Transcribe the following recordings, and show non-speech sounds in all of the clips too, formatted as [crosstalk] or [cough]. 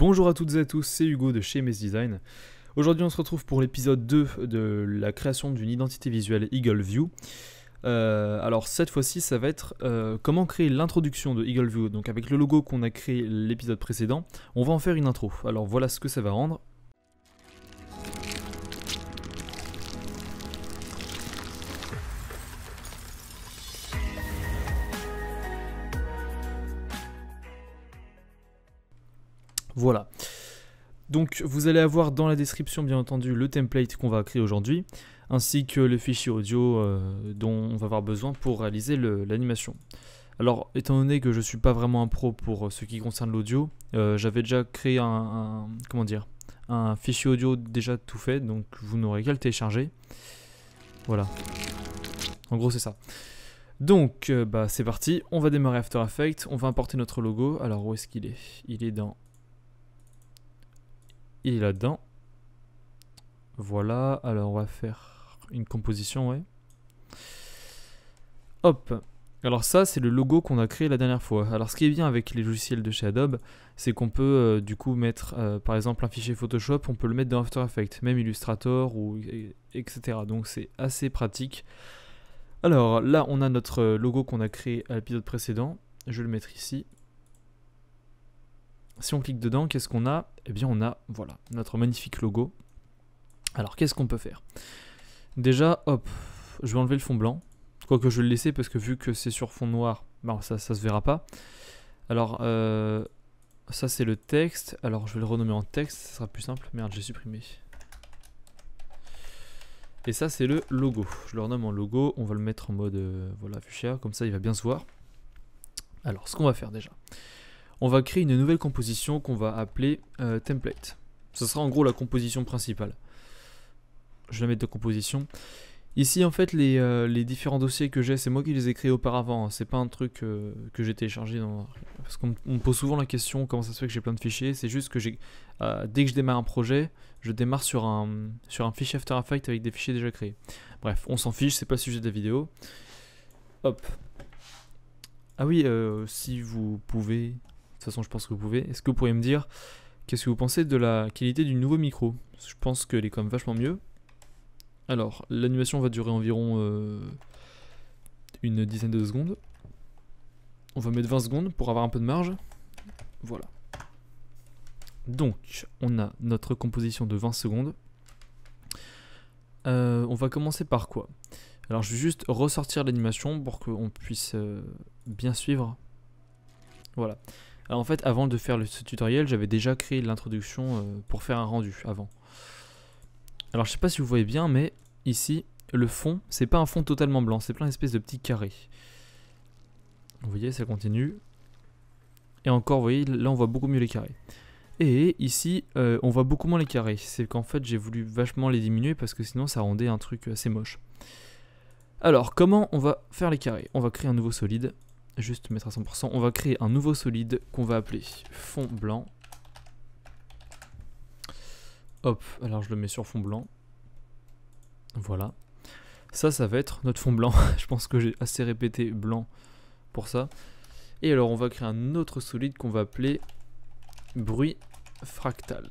Bonjour à toutes et à tous, c'est Hugo de chez Mes Design. Aujourd'hui on se retrouve pour l'épisode 2 de la création d'une identité visuelle Eagle View. Euh, alors cette fois-ci ça va être euh, comment créer l'introduction de Eagle View. Donc avec le logo qu'on a créé l'épisode précédent, on va en faire une intro. Alors voilà ce que ça va rendre. Voilà. Donc vous allez avoir dans la description bien entendu le template qu'on va créer aujourd'hui, ainsi que le fichier audio euh, dont on va avoir besoin pour réaliser l'animation. Alors étant donné que je ne suis pas vraiment un pro pour euh, ce qui concerne l'audio, euh, j'avais déjà créé un, comment dire un fichier audio déjà tout fait, donc vous n'aurez qu'à le télécharger. Voilà. En gros c'est ça. Donc bah, c'est parti, on va démarrer After Effects, on va importer notre logo. Alors où est-ce qu'il est, Il est dans il là-dedans. Voilà, alors on va faire une composition, ouais. Hop alors ça, c'est le logo qu'on a créé la dernière fois. Alors ce qui est bien avec les logiciels de chez Adobe, c'est qu'on peut euh, du coup mettre euh, par exemple un fichier Photoshop, on peut le mettre dans After Effects, même Illustrator, ou, etc. Donc c'est assez pratique. Alors là, on a notre euh, logo qu'on a créé à l'épisode précédent. Je vais le mettre ici. Si on clique dedans, qu'est-ce qu'on a Eh bien, on a voilà notre magnifique logo. Alors, qu'est-ce qu'on peut faire Déjà, hop, je vais enlever le fond blanc. Quoique je vais le laisser parce que vu que c'est sur fond noir, ben, ça, ça se verra pas. Alors, euh, ça c'est le texte. Alors, je vais le renommer en texte, ça sera plus simple. Merde, j'ai supprimé. Et ça, c'est le logo. Je le renomme en logo. On va le mettre en mode euh, voilà, fuchsia. Comme ça, il va bien se voir. Alors, ce qu'on va faire déjà on va créer une nouvelle composition qu'on va appeler euh, template. Ce sera en gros la composition principale. Je vais mettre de composition. Ici, en fait, les, euh, différents dossiers que j'ai, c'est moi qui les ai créés auparavant. Hein. C'est pas un truc euh, que j'ai téléchargé. Dans... Parce qu'on me pose souvent la question comment ça se fait que j'ai plein de fichiers. C'est juste que j'ai, dès que je démarre un projet, je démarre sur un, sur un fichier After Effects avec des fichiers déjà créés. Bref, on s'en fiche, c'est pas le sujet de la vidéo. Hop. Ah oui, si vous pouvez de toute façon, je pense que vous pouvez. Est-ce que vous pourriez me dire qu'est-ce que vous pensez de la qualité du nouveau micro Je pense qu'elle est quand même vachement mieux. Alors, l'animation va durer environ euh, une dizaine de secondes. On va mettre 20 secondes pour avoir un peu de marge. Voilà. Donc, on a notre composition de 20 secondes. Euh, on va commencer par quoi Alors, je vais juste ressortir l'animation pour qu'on puisse euh, bien suivre. Voilà. Ah, en fait, avant de faire ce tutoriel, j'avais déjà créé l'introduction euh, pour faire un rendu avant. Alors je sais pas si vous voyez bien, mais ici, le fond, c'est pas un fond totalement blanc, c'est plein d'espèces de petits carrés. Vous voyez, ça continue. Et encore, vous voyez, là on voit beaucoup mieux les carrés. Et ici, euh, on voit beaucoup moins les carrés. C'est qu'en fait, j'ai voulu vachement les diminuer parce que sinon, ça rendait un truc assez moche. Alors, comment on va faire les carrés On va créer un nouveau solide juste mettre à 100%. On va créer un nouveau solide qu'on va appeler fond blanc. Hop, alors je le mets sur fond blanc. Voilà. Ça, ça va être notre fond blanc. [laughs] je pense que j'ai assez répété blanc pour ça. Et alors on va créer un autre solide qu'on va appeler bruit fractal.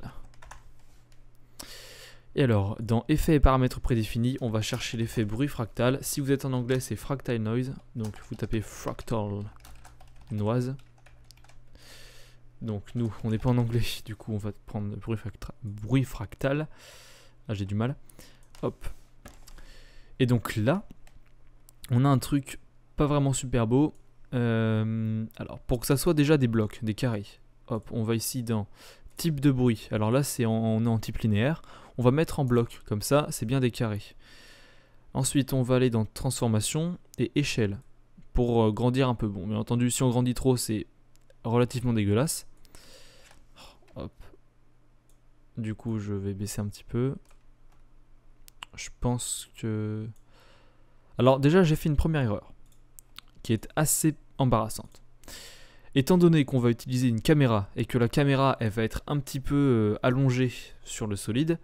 Et alors, dans effets et paramètres prédéfinis, on va chercher l'effet bruit fractal. Si vous êtes en anglais, c'est fractal noise. Donc vous tapez fractal noise. Donc nous, on n'est pas en anglais, du coup on va prendre bruit, fractal. Bruit Ah, j'ai du mal. Hop. Et donc là, on a un truc pas vraiment super beau. Euh, alors, pour que ça soit déjà des blocs, des carrés. Hop, on va ici dans type de bruit. Alors là, c'est on est en type linéaire. On va mettre en bloc, comme ça c'est bien des carrés. Ensuite on va aller dans transformation et échelle pour euh, grandir un peu. Bon, bien entendu, si on grandit trop, c'est relativement dégueulasse. Oh, hop. Du coup, je vais baisser un petit peu. Je pense que... Alors déjà, j'ai fait une première erreur, qui est assez embarrassante. Étant donné qu'on va utiliser une caméra, et que la caméra, elle va être un petit peu euh, allongée sur le solide,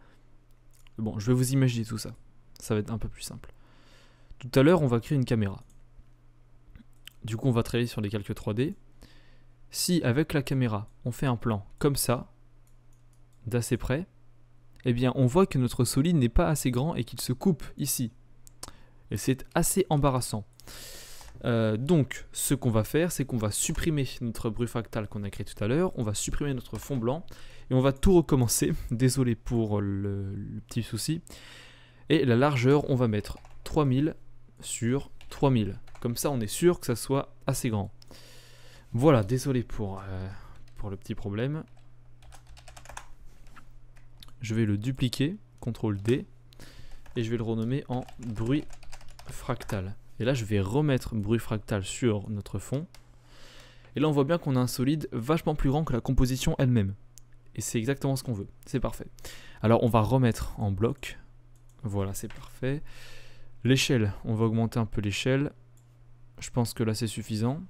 Bon, je vais vous imaginer tout ça. Ça va être un peu plus simple. Tout à l'heure, on va créer une caméra. Du coup, on va travailler sur les calques 3D. Si, avec la caméra, on fait un plan comme ça, d'assez près, eh bien, on voit que notre solide n'est pas assez grand et qu'il se coupe ici. Et c'est assez embarrassant. Euh, donc, ce qu'on va faire, c'est qu'on va supprimer notre bruit fractal qu'on a créé tout à l'heure, on va supprimer notre fond blanc, et on va tout recommencer, [laughs] désolé pour le, petit souci. Et la largeur, on va mettre 3000 sur 3000. Comme ça, on est sûr que ça soit assez grand. Voilà, désolé pour, euh, pour le petit problème. Je vais le dupliquer, CTRL D, et je vais le renommer en bruit fractal. Et là, je vais remettre bruit fractal sur notre fond. Et là, on voit bien qu'on a un solide vachement plus grand que la composition elle-même. Et c'est exactement ce qu'on veut. C'est parfait. Alors on va remettre en bloc. Voilà, c'est parfait. L'échelle, on va augmenter un peu l'échelle. Je pense que là c'est suffisant.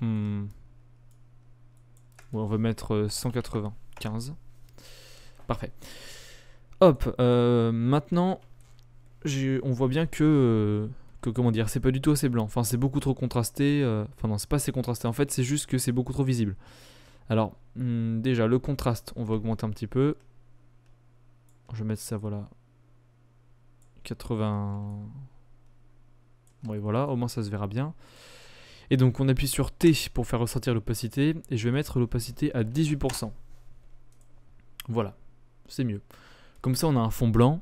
Hmm. on va mettre 195. Euh, parfait. Hop, euh, maintenant, on voit bien euh, que, comment dire, c'est pas du tout assez blanc. Enfin, c'est beaucoup trop contrasté. enfin, non, c'est pas assez contrasté. En fait, c'est juste que c'est beaucoup trop visible. Alors, hmm, déjà, le contraste, on va augmenter un petit peu. Je vais mettre ça, voilà. 80... Bon, voilà, au moins ça se verra bien. Et donc, on appuie sur T pour faire ressortir l'opacité. Et je vais mettre l'opacité à 18%. Voilà, c'est mieux. Comme ça, on a un fond blanc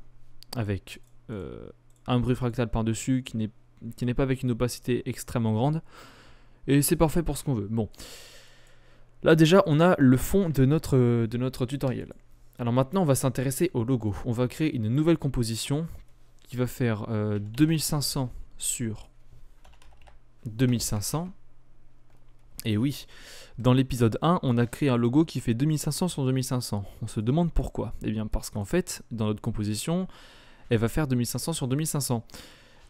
avec euh, un bruit fractal par-dessus qui n'est pas avec une opacité extrêmement grande. Et c'est parfait pour ce qu'on veut. Bon. Là déjà, on a le fond de notre, de notre tutoriel. Alors maintenant, on va s'intéresser au logo. On va créer une nouvelle composition qui va faire 2500 euh, sur 2500. Et oui, dans l'épisode 1, on a créé un logo qui fait 2500 sur 2500. On se demande pourquoi. Eh bien parce qu'en fait, dans notre composition, elle va faire 2500 sur 2500.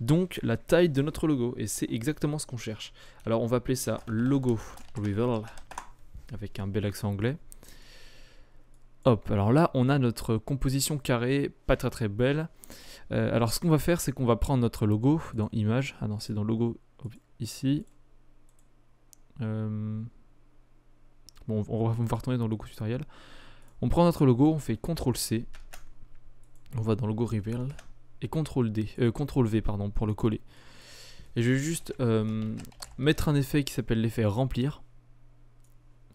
Donc la taille de notre logo, et c'est exactement ce qu'on cherche. Alors on va appeler ça logo reveal avec un bel accent anglais. Hop, alors là, on a notre composition carrée, pas très très belle. Euh, alors ce qu'on va faire, c'est qu'on va prendre notre logo dans Image. Ah non, c'est dans Logo, ici. Euh, bon, on va vous faire tourner dans Logo Tutoriel. On prend notre logo, on fait CTRL-C. On va dans Logo Reveal. Et CTRL-D, euh, CTRL-V, pardon, pour le coller. Et je vais juste mettre un effet qui s'appelle l'effet Remplir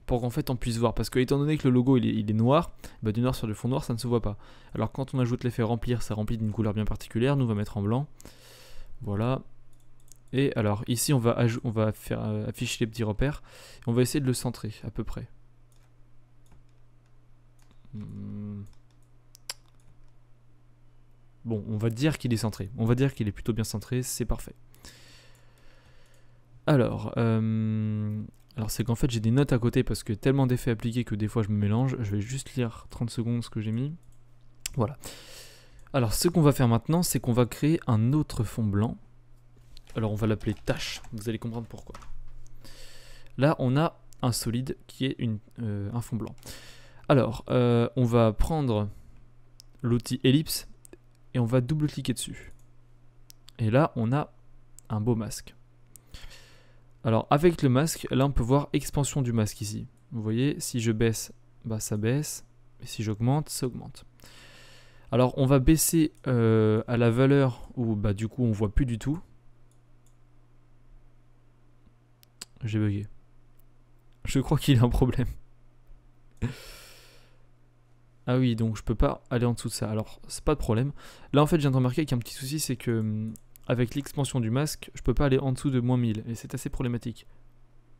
pour qu'en fait on puisse voir. Parce que étant donné que le logo il est, noir, bah, du noir sur du fond noir ça ne se voit pas. Alors quand on ajoute l'effet remplir, ça remplit d'une couleur bien particulière, nous on va mettre en blanc. Voilà. Et alors ici on va, on va faire, euh, afficher les petits repères, on va essayer de le centrer à peu près. Hmm. Bon, on va dire qu'il est centré. On va dire qu'il est plutôt bien centré, c'est parfait. Alors, euh, alors c'est qu'en fait j'ai des notes à côté parce que tellement d'effets appliqués que des fois je me mélange. Je vais juste lire 30 secondes ce que j'ai mis. Voilà. Alors ce qu'on va faire maintenant, c'est qu'on va créer un autre fond blanc. Alors on va l'appeler tâche, vous allez comprendre pourquoi. Là on a un solide qui est une, euh, un fond blanc. Alors euh, on va prendre l'outil ellipse et on va double-cliquer dessus. Et là on a un beau masque. Alors avec le masque, là on peut voir expansion du masque ici. Vous voyez, si je baisse, bah ça baisse. Et si j'augmente, ça augmente. Alors on va baisser euh, à la valeur où bah du coup on voit plus du tout. J'ai bugué. Je crois qu'il y a un problème. [laughs] ah oui, donc je peux pas aller en dessous de ça. Alors, c'est pas de problème. Là, en fait, j'ai viens de remarquer qu'il y a un petit souci, c'est que hum, avec l'expansion du masque, je peux pas aller en dessous de moins 1000 et c'est assez problématique.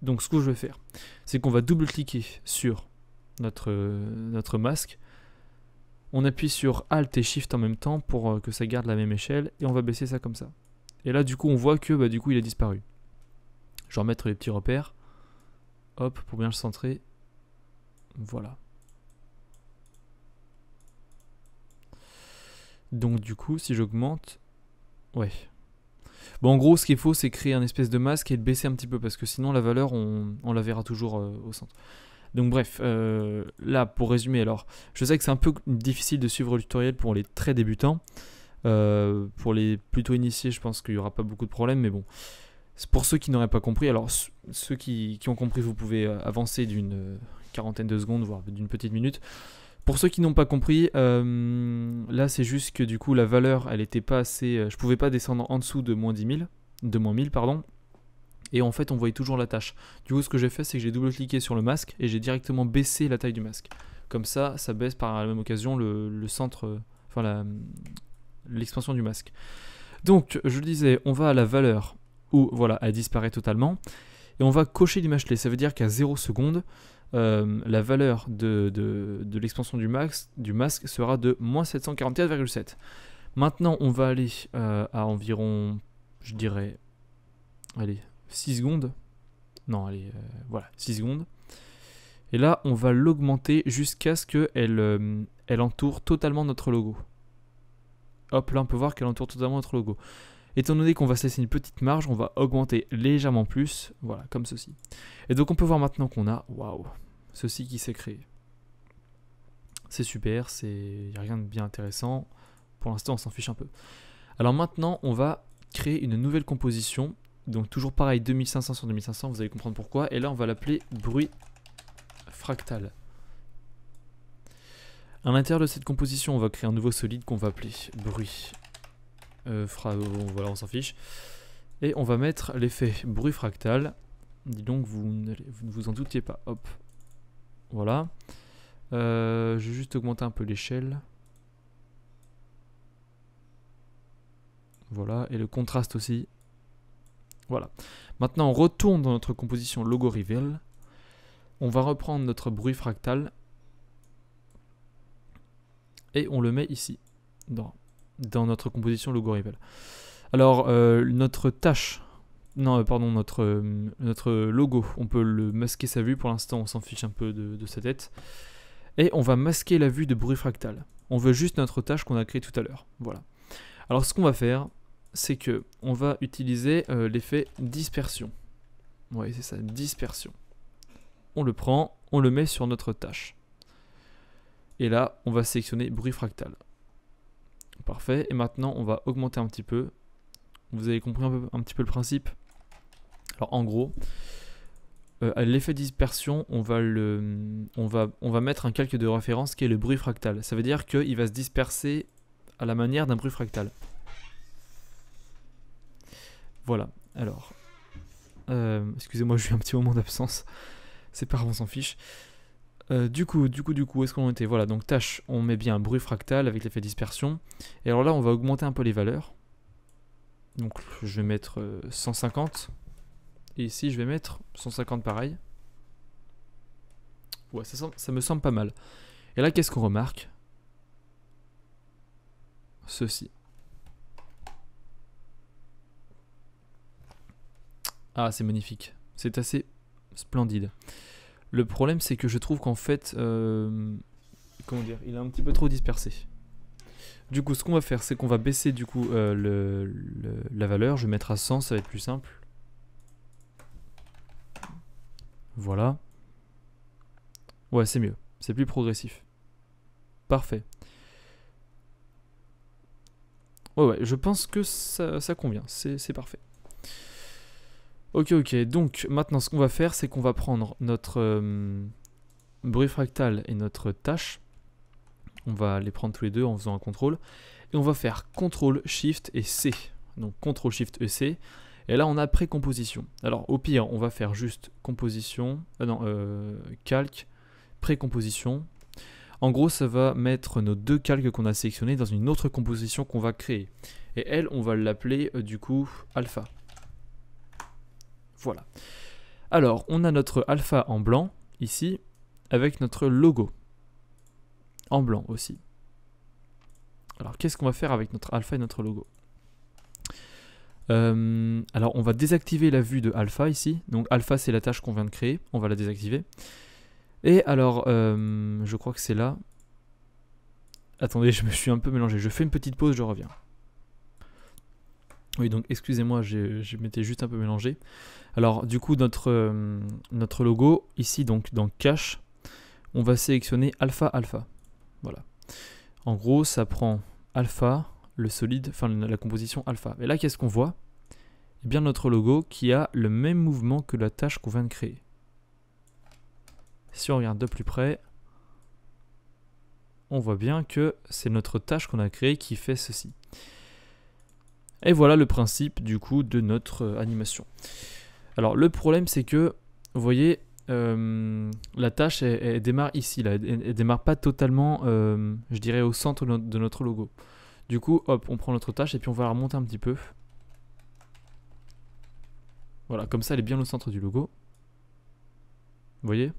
Donc ce que je vais faire, c'est qu'on va double-cliquer sur notre, euh, notre masque. On appuie sur Alt et Shift en même temps pour euh, que ça garde la même échelle et on va baisser ça comme ça. Et là du coup on voit que bah, du coup il a disparu. Je vais remettre les petits repères. Hop, pour bien le centrer. Voilà. Donc du coup si j'augmente, ouais, Bon, en gros, ce qu'il faut, c'est créer un espèce de masque et le baisser un petit peu parce que sinon, la valeur, on, la verra toujours euh, au centre. Donc, bref, euh, là, pour résumer, alors, je sais que c'est un peu difficile de suivre le tutoriel pour les très débutants. Euh, pour les plutôt initiés, je pense qu'il n'y aura pas beaucoup de problèmes, mais bon. Pour ceux qui n'auraient pas compris, alors ceux qui, ont compris, vous pouvez avancer d'une quarantaine de secondes, voire d'une petite minute. Pour ceux qui n'ont pas compris, euh, là c'est juste que du coup la valeur elle était pas assez. Euh, je pouvais pas descendre en dessous de moins 10 000, de moins 1000, pardon. Et en fait on voyait toujours la tâche. Du coup ce que j'ai fait c'est que j'ai double-cliqué sur le masque et j'ai directement baissé la taille du masque. Comme ça, ça baisse par la même occasion le, centre, euh, enfin l'expansion du masque. Donc je disais, on va à la valeur où voilà, elle disparaît totalement. Et on va cocher l'image clé. Ça veut dire qu'à 0 secondes, euh, la valeur de, de, l'expansion du, masque sera de moins 744,7. Maintenant, on va aller euh, à environ, je dirais, allez, 6 secondes. Non, allez, euh, voilà, 6 secondes. Et là, on va l'augmenter jusqu'à ce qu'elle elle entoure totalement notre logo. Hop, là, on peut voir qu'elle entoure totalement notre logo. Étant donné qu'on va se laisser une petite marge, on va augmenter légèrement plus, voilà, comme ceci. Et donc on peut voir maintenant qu'on a, waouh, ceci qui s'est créé. C'est super, il n'y a rien de bien intéressant. Pour l'instant, on s'en fiche un peu. Alors maintenant, on va créer une nouvelle composition. Donc toujours pareil, 2500 sur 2500, vous allez comprendre pourquoi. Et là, on va l'appeler bruit fractal. À l'intérieur de cette composition, on va créer un nouveau solide qu'on va appeler bruit euh, euh, on s'en fiche. Et on va mettre l'effet bruit fractal. Dis donc, vous, ne vous en doutiez pas. Hop. Voilà. Euh, je vais juste augmenter un peu l'échelle. Voilà. Et le contraste aussi. Voilà. Maintenant, on retourne dans notre composition logo reveal. On va reprendre notre bruit fractal. Et on le met ici. Dans dans notre composition Logo Rival Alors, euh, notre tâche, non, euh, pardon, notre, euh, notre logo, on peut le masquer sa vue, pour l'instant on s'en fiche un peu de, sa tête. Et on va masquer la vue de bruit fractal. On veut juste notre tâche qu'on a créée tout à l'heure. Voilà. Alors ce qu'on va faire, c'est que on va utiliser l'effet dispersion. Oui, c'est ça, dispersion. On le prend, on le met sur notre tâche. Et là, on va sélectionner bruit fractal. Parfait. Et maintenant, on va augmenter un petit peu. Vous avez compris un, petit peu le principe. Alors, en gros, euh, l'effet dispersion, on va, le, on, va, on va mettre un calque de référence qui est le bruit fractal. Ça veut dire qu'il va se disperser à la manière d'un bruit fractal. Voilà. Alors, euh, excusez-moi, [laughs] j'ai eu un petit moment d'absence. C'est pas grave, on s'en fiche. Euh, du coup, du coup, du coup, où est-ce qu'on était Voilà, donc tâche, on met bien un bruit fractal avec l'effet dispersion. Et alors là, on va augmenter un peu les valeurs. Donc je vais mettre 150. Euh, Et ici, je vais mettre 150 pareil. Ouais, ça me semble pas mal. Et là, qu'est-ce qu'on remarque Ceci. Ah, c'est magnifique. C'est assez splendide. Le problème, c'est que je trouve qu'en fait, euh, comment dire, il est un petit peu trop dispersé. Du coup, ce qu'on va faire, c'est qu'on va baisser du coup euh, le, la valeur. Je vais mettre à 100, ça va être plus simple. Voilà. Ouais, c'est mieux. C'est plus progressif. Parfait. Ouais, ouais, je pense que ça convient. C'est parfait. Ok, ok. Donc, maintenant, ce qu'on va faire, c'est qu'on va prendre notre euh, bruit fractal et notre tâche. On va les prendre tous les deux en faisant un contrôle. Et on va faire contrôle, SHIFT et C. Donc, contrôle, SHIFT et C. Et là, on a précomposition. Alors, au pire, on va faire juste composition, euh, non, euh, calque, précomposition. En gros, ça va mettre nos deux calques qu'on a sélectionnés dans une autre composition qu'on va créer. Et elle, on va l'appeler du coup alpha. Voilà. Alors, on a notre alpha en blanc, ici, avec notre logo. En blanc aussi. Alors, qu'est-ce qu'on va faire avec notre alpha et notre logo euh, alors on va désactiver la vue de alpha ici, donc alpha c'est la tâche qu'on vient de créer, on va la désactiver. Et alors, euh, je crois que c'est là. Attendez, [laughs] je me suis un peu mélangé, je fais une petite pause, je reviens. Oui, donc excusez-moi, je m'étais juste un peu mélangé. Alors du coup, notre, euh, notre logo, ici donc dans cache, on va sélectionner alpha alpha. Voilà. En gros, ça prend alpha, le solide, enfin la composition alpha. Et là, qu'est-ce qu'on voit Eh bien notre logo qui a le même mouvement que la tâche qu'on vient de créer. Si on regarde de plus près, on voit bien que c'est notre tâche qu'on a créée qui fait ceci. Et voilà le principe du coup de notre euh, animation. Alors le problème c'est que, vous voyez, euh, la tâche elle, démarre ici, là. Elle, ne démarre pas totalement, euh, je dirais, au centre de notre logo. Du coup, hop, on prend notre tâche et puis on va la remonter un petit peu. Voilà, comme ça elle est bien au centre du logo. Vous voyez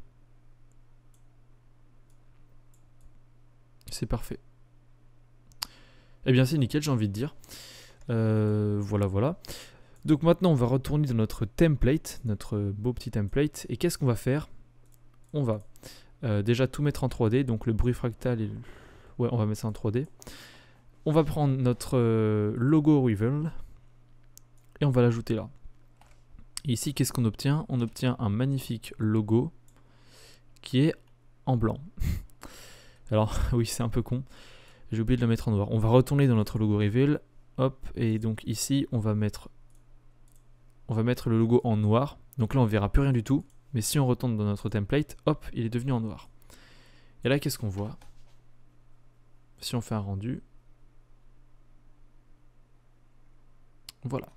C'est parfait. Eh bien c'est nickel, j'ai envie de dire. Euh, voilà, voilà. Donc maintenant, on va retourner dans notre template, notre beau petit template. Et qu'est-ce qu'on va faire On va euh, déjà tout mettre en 3D. Donc le bruit fractal, ouais, on va mettre ça en 3D. On va prendre notre euh, logo Reveal et on va l'ajouter là. Et ici, qu'est-ce qu'on obtient On obtient un magnifique logo qui est en blanc. [laughs] Alors [laughs] oui, c'est un peu con. J'ai oublié de le mettre en noir. On va retourner dans notre logo Reveal Hop, et donc ici, on va mettre, on va mettre le logo en noir. Donc là, on verra plus rien du tout. Mais si on retourne dans notre template, hop, il est devenu en noir. Et là, qu'est-ce qu'on voit Si on fait un rendu, Voilà.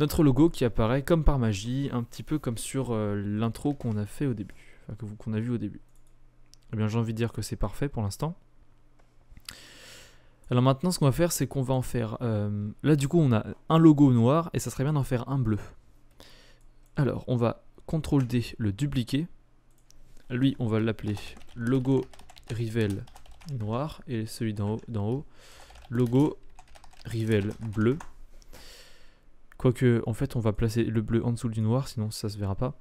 Notre logo qui apparaît comme par magie, un petit peu comme sur euh, l'intro qu'on a fait au début, enfin, qu'on a vu au début. Eh bien, j'ai envie de dire que c'est parfait pour l'instant. Alors maintenant, ce qu'on va faire, c'est qu'on va en faire... Euh, là, du coup, on a un logo noir et ça serait bien d'en faire un bleu. Alors, on va CTRL D, le dupliquer. Lui, on va l'appeler logo Rivel noir et celui d'en haut, haut, logo Rivel bleu. Quoique, en fait, on va placer le bleu en dessous du noir, sinon ça se verra pas.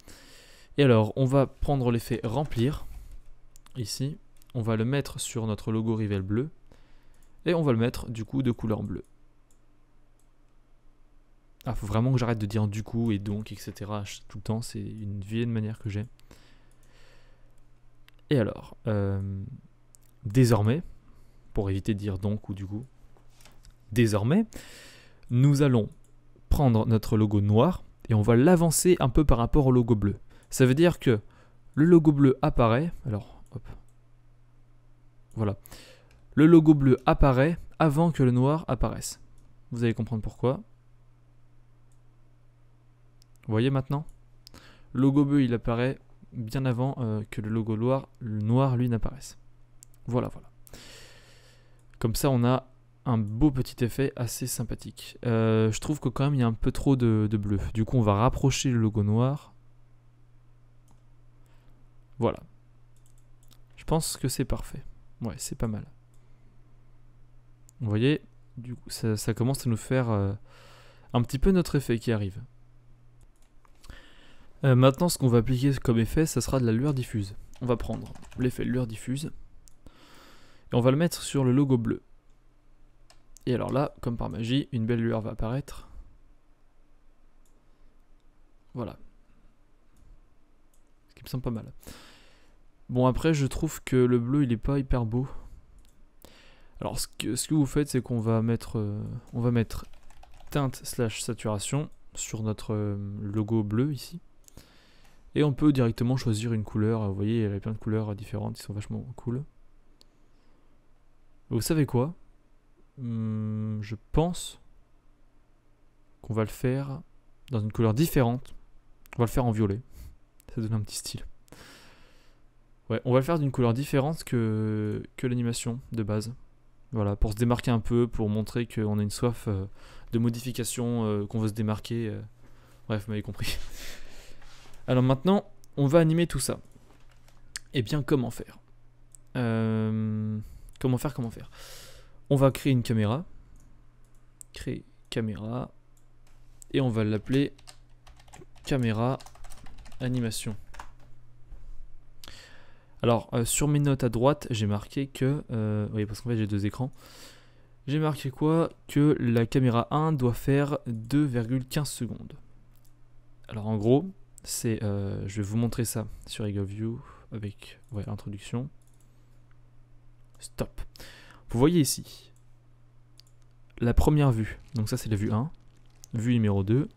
Et alors, on va prendre l'effet remplir, ici. On va le mettre sur notre logo Rivel bleu. Et on va le mettre du coup de couleur bleue. Ah, faut vraiment que j'arrête de dire du coup et donc, etc. Tout le temps, c'est une vieille manière que j'ai. Et alors, euh, désormais, pour éviter de dire donc ou du coup, désormais, nous allons prendre notre logo noir et on va l'avancer un peu par rapport au logo bleu. Ça veut dire que le logo bleu apparaît. Alors, hop. Voilà le logo bleu apparaît avant que le noir apparaisse. Vous allez comprendre pourquoi. Vous voyez maintenant Le logo bleu, il apparaît bien avant euh, que le logo noir, le noir lui, n'apparaisse. Voilà, voilà. Comme ça, on a un beau petit effet assez sympathique. Euh, je trouve que quand même, il y a un peu trop de, de bleu. Du coup, on va rapprocher le logo noir. Voilà. Je pense que c'est parfait. Ouais, c'est pas mal. Vous voyez, du coup, ça, commence à nous faire euh, un petit peu notre effet qui arrive. Euh, maintenant, ce qu'on va appliquer comme effet, ça sera de la lueur diffuse. On va prendre l'effet lueur diffuse et on va le mettre sur le logo bleu. Et alors là, comme par magie, une belle lueur va apparaître. Voilà. Ce qui me semble pas mal. Bon, après, je trouve que le bleu, il est pas hyper beau. Alors ce que, ce que vous faites c'est qu'on va mettre euh, on va mettre teinte slash saturation sur notre euh, logo bleu ici. Et on peut directement choisir une couleur, vous voyez il y a plein de couleurs différentes qui sont vachement cool. Vous savez quoi hmm, Je pense qu'on va le faire dans une couleur différente. On va le faire en violet. Ça donne un petit style. Ouais, on va le faire d'une couleur différente que, que l'animation de base. Voilà, pour se démarquer un peu, pour montrer qu'on a une soif euh, de modification, euh, qu'on veut se démarquer. Euh. Bref, vous m'avez compris. [laughs] Alors maintenant, on va animer tout ça. Et eh bien, comment faire Comment faire, comment faire On va créer une caméra. Créer caméra. Et on va l'appeler caméra animation. Alors, euh, sur mes notes à droite, j'ai marqué que. Euh, oui, parce qu'en fait, j'ai deux écrans. J'ai marqué quoi Que la caméra 1 doit faire 2,15 secondes. Alors, en gros, c'est. Euh, je vais vous montrer ça sur view avec ouais, l'introduction. Stop. Vous voyez ici la première vue. Donc, ça, c'est la vue 1. Vue numéro 2.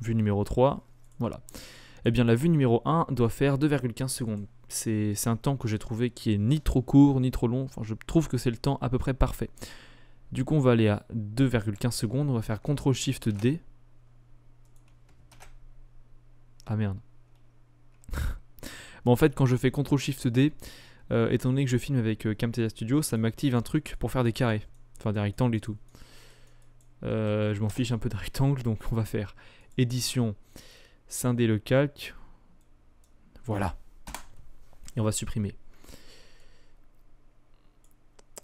Vue numéro 3. Voilà eh bien la vue numéro 1 doit faire 2,15 secondes. C'est un temps que j'ai trouvé qui est ni trop court ni trop long, enfin je trouve que c'est le temps à peu près parfait. Du coup on va aller à 2,15 secondes, on va faire CTRL SHIFT D. Ah merde. [laughs] bon en fait quand je fais CTRL SHIFT D, euh, étant donné que je filme avec euh, Camtasia Studio, ça m'active un truc pour faire des carrés, enfin des rectangles et tout. Euh, je m'en fiche un peu de rectangle, donc on va faire édition scinder le calque. Voilà. Et on va supprimer.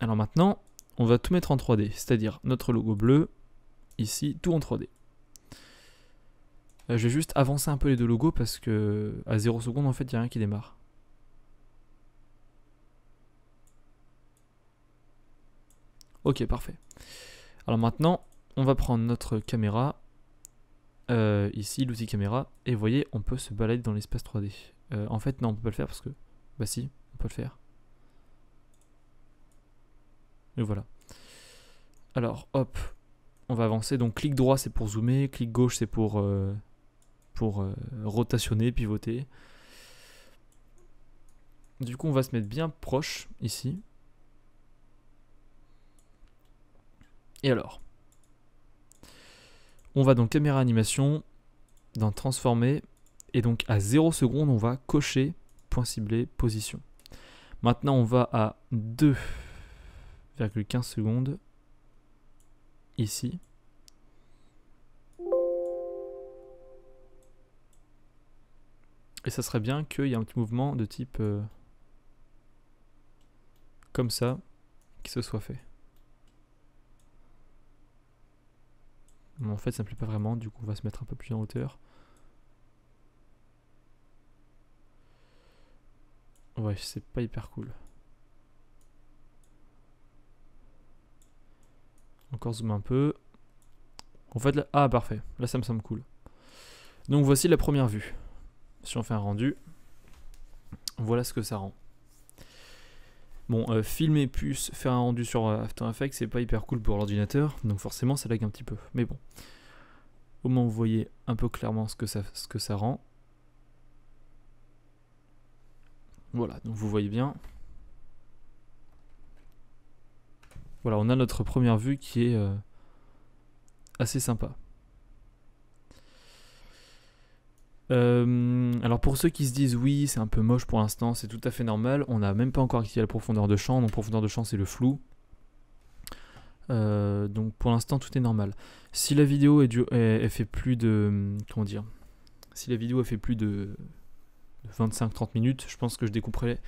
Alors maintenant, on va tout mettre en 3D, c'est-à-dire notre logo bleu, ici, tout en 3D. Euh, je vais juste avancer un peu les deux logos parce que à 0 secondes, en fait, il n'y a rien qui démarre. Ok, parfait. Alors maintenant, on va prendre notre caméra euh, ici, l'outil caméra. Et vous voyez, on peut se balader dans l'espace 3D. Euh, en fait, non, on peut pas le faire parce que... Bah si, on peut le faire. Et voilà. Alors, hop, on va avancer. Donc, clic droit, c'est pour zoomer. Clic gauche, c'est pour, euh, pour rotationner, pivoter. Du coup, on va se mettre bien proche, ici. Et alors on va donc caméra animation, dans transformer, et donc à 0 secondes, on va cocher point ciblé position. Maintenant, on va à 2,15 secondes, ici. Et ça serait bien qu'il y ait un petit mouvement de type euh, comme ça qui se soit fait. en fait, ça me plaît pas vraiment, du coup, on va se mettre un peu plus en hauteur. Ouais, c'est pas hyper cool. Encore zoom un peu. En fait, là... ah parfait, là ça me semble cool. Donc voici la première vue. Si on fait un rendu, voilà ce que ça rend. Bon, euh, filmer plus, faire un rendu sur euh, After Effects, c'est pas hyper cool pour l'ordinateur, donc forcément ça lag un petit peu. Mais bon, au moins vous voyez un peu clairement ce que ça, ce que ça rend. Voilà, donc vous voyez bien. Voilà, on a notre première vue qui est euh, assez sympa. Euh, alors pour ceux qui se disent oui c'est un peu moche pour l'instant c'est tout à fait normal on n'a même pas encore activé la profondeur de champ donc profondeur de champ c'est le flou euh, donc pour l'instant tout est normal si la vidéo est, fait plus de dire si la vidéo a fait plus de 25-30 minutes je pense que je découperai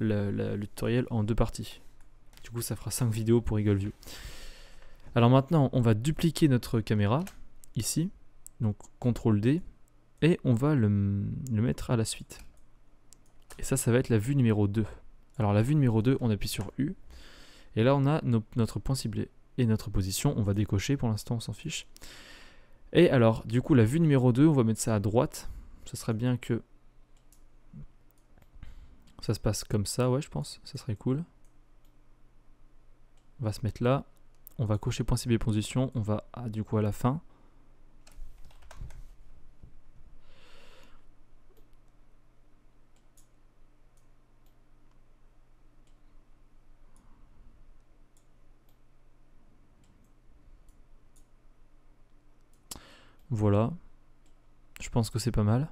le tutoriel en deux parties du coup ça fera 5 vidéos pour Eagle View alors maintenant on va dupliquer notre caméra ici donc CTRL D et on va le, mettre à la suite. Et ça, ça va être la vue numéro 2. Alors la vue numéro 2, on appuie sur U, et là on a notre point ciblé et notre position, on va décocher, pour l'instant on s'en fiche. Et alors, du coup, la vue numéro 2, on va mettre ça à droite, ce serait bien que ça se passe comme ça, ouais, je pense, ça serait cool. On va se mettre là, on va cocher point ciblé position, on va ah, du coup à la fin. Voilà. Je pense que c'est pas mal.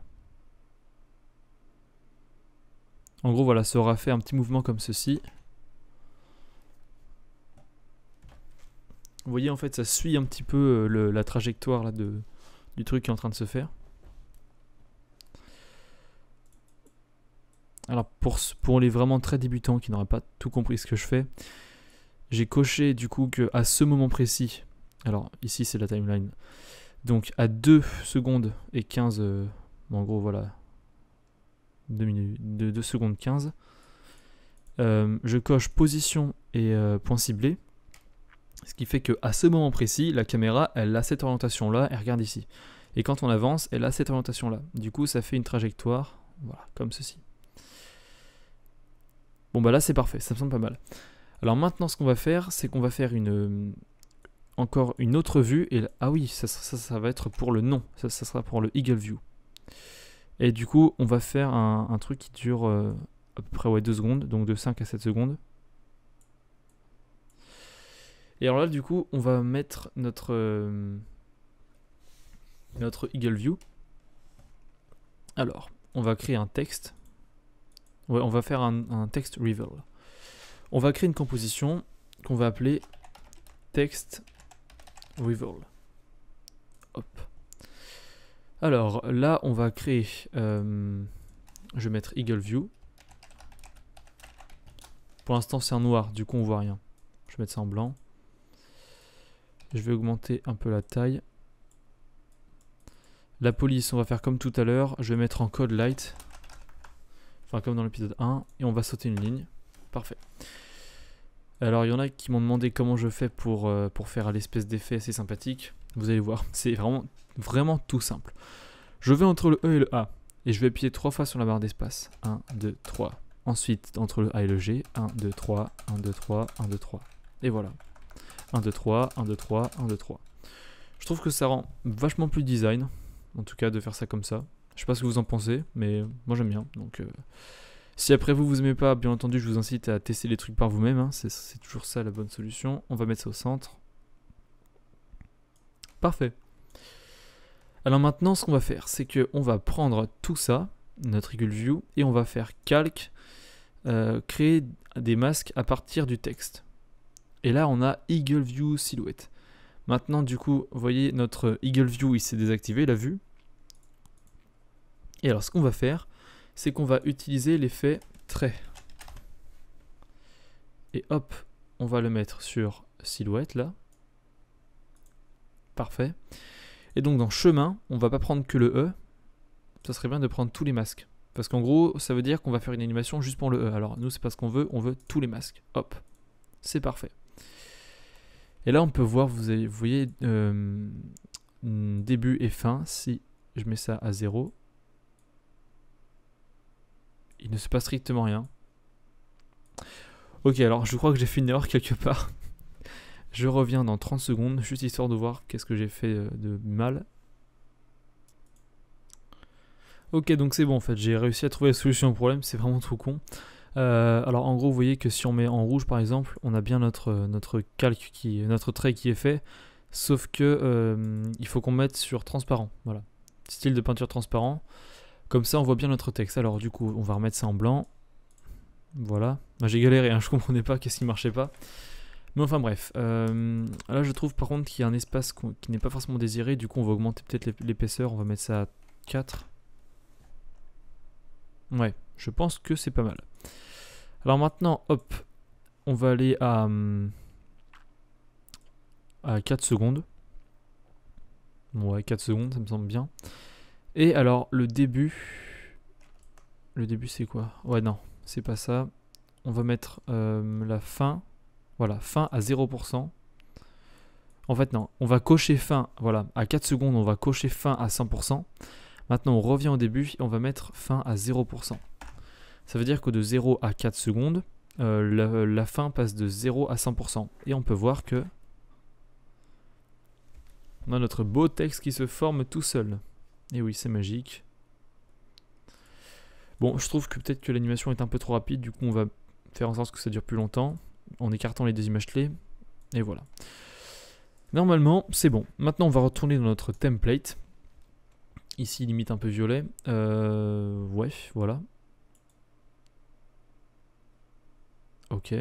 En gros, voilà, ça aura fait un petit mouvement comme ceci. Vous voyez, en fait, ça suit un petit peu euh, la trajectoire là, de, du truc qui est en train de se faire. Alors, pour, pour les vraiment très débutants qui n'auraient pas tout compris ce que je fais, j'ai coché du coup qu'à ce moment précis, alors ici c'est la timeline, donc à 2 secondes et 15, euh, en gros voilà, 2, minutes, secondes 15, euh, je coche position et euh, point ciblé. Ce qui fait qu'à ce moment précis, la caméra, elle a cette orientation là, et regarde ici. Et quand on avance, elle a cette orientation là. Du coup, ça fait une trajectoire, voilà, comme ceci. Bon bah là c'est parfait, ça me semble pas mal. Alors maintenant ce qu'on va faire, c'est qu'on va faire une, encore une autre vue. Et ah oui, ça, ça, va être pour le nom. Ça, ça, sera pour le Eagle View. Et du coup, on va faire un, truc qui dure euh, à peu près ouais, 2 secondes, donc de 5 à 7 secondes. Et alors là, du coup, on va mettre notre, euh, notre Eagle View. Alors, on va créer un texte. Ouais, on va faire un, texte Reveal On va créer une composition qu'on va appeler texte Revol. Alors là, on va créer. Euh, je vais mettre Eagle View. Pour l'instant, c'est en noir, du coup, on voit rien. Je vais mettre ça en blanc. Je vais augmenter un peu la taille. La police, on va faire comme tout à l'heure. Je vais mettre en code light. Enfin, comme dans l'épisode 1. Et on va sauter une ligne. Parfait. Alors il y en a qui m'ont demandé comment je fais pour, euh, pour faire l'espèce d'effet assez sympathique. Vous allez voir, [laughs] c'est vraiment, vraiment tout simple. Je vais entre le E et le A et je vais appuyer trois fois sur la barre d'espace. 1, 2, 3. Ensuite, entre le A et le G, 1, 2, 3, 1, 2, 3, 1, 2, 3. Et voilà. 1, 2, 3, 1, 2, 3, 1, 2, 3. Je trouve que ça rend vachement plus design, en tout cas de faire ça comme ça. Je sais pas ce que vous en pensez, mais moi j'aime bien, donc... Euh si après vous vous aimez pas, bien entendu, je vous incite à tester les trucs par vous-même. Hein. C'est toujours ça la bonne solution. On va mettre ça au centre. Parfait. Alors maintenant, ce qu'on va faire, c'est que on va prendre tout ça, notre Eagle View, et on va faire calque, euh, créer des masques à partir du texte. Et là, on a Eagle View Silhouette. Maintenant, du coup, vous voyez, notre Eagle View, il s'est désactivé, la vue. Et alors, ce qu'on va faire, c'est qu'on va utiliser l'effet trait. Et hop, on va le mettre sur silhouette là. Parfait. Et donc dans chemin, on va pas prendre que le E. Ça serait bien de prendre tous les masques. Parce qu'en gros, ça veut dire qu'on va faire une animation juste pour le E. Alors nous, c'est pas ce qu'on veut, on veut tous les masques. Hop, c'est parfait. Et là, on peut voir, vous, voyez, euh, début et fin, si je mets ça à 0, il ne se passe strictement rien. Ok, alors je crois que j'ai fait une erreur quelque part. [laughs] je reviens dans 30 secondes, juste histoire de voir qu'est-ce que j'ai fait euh, de mal. Ok, donc c'est bon en fait, j'ai réussi à trouver la solution au problème, c'est vraiment trop con. Euh, alors en gros, vous voyez que si on met en rouge par exemple, on a bien notre, euh, notre calque, qui, notre trait qui est fait, sauf que il faut qu'on mette sur transparent, voilà. Style de peinture transparent. Comme ça, on voit bien notre texte. Alors du coup, on va remettre ça en blanc. Voilà. J'ai galéré, hein, je comprenais pas qu'est-ce qui marchait pas. Mais enfin bref, euh, là je trouve par contre qu'il y a un espace qui n'est pas forcément désiré, du coup on va augmenter peut-être l'épaisseur, on va mettre ça à 4. Ouais, je pense que c'est pas mal. Alors maintenant, hop, on va aller à, hum, à 4 secondes. Ouais, 4 secondes, ça me semble bien. Et alors, le début... Le début, c'est quoi Ouais, non, c'est pas ça. On va mettre euh, la fin. Voilà, fin à 0%. En fait, non, on va cocher fin. Voilà, à 4 secondes, on va cocher fin à 100%. Maintenant, on revient au début et on va mettre fin à 0%. Ça veut dire que de 0 à 4 secondes, euh, la, fin passe de 0 à 100%. Et on peut voir que... On a notre beau texte qui se forme tout seul. Et oui, c'est magique. Bon, je trouve que peut-être que l'animation est un peu trop rapide, du coup on va faire en sorte que ça dure plus longtemps, en écartant les deux images clés, et voilà. Normalement, c'est bon. Maintenant, on va retourner dans notre template. Ici, limite un peu violet. Euh, ouais, voilà. Ok.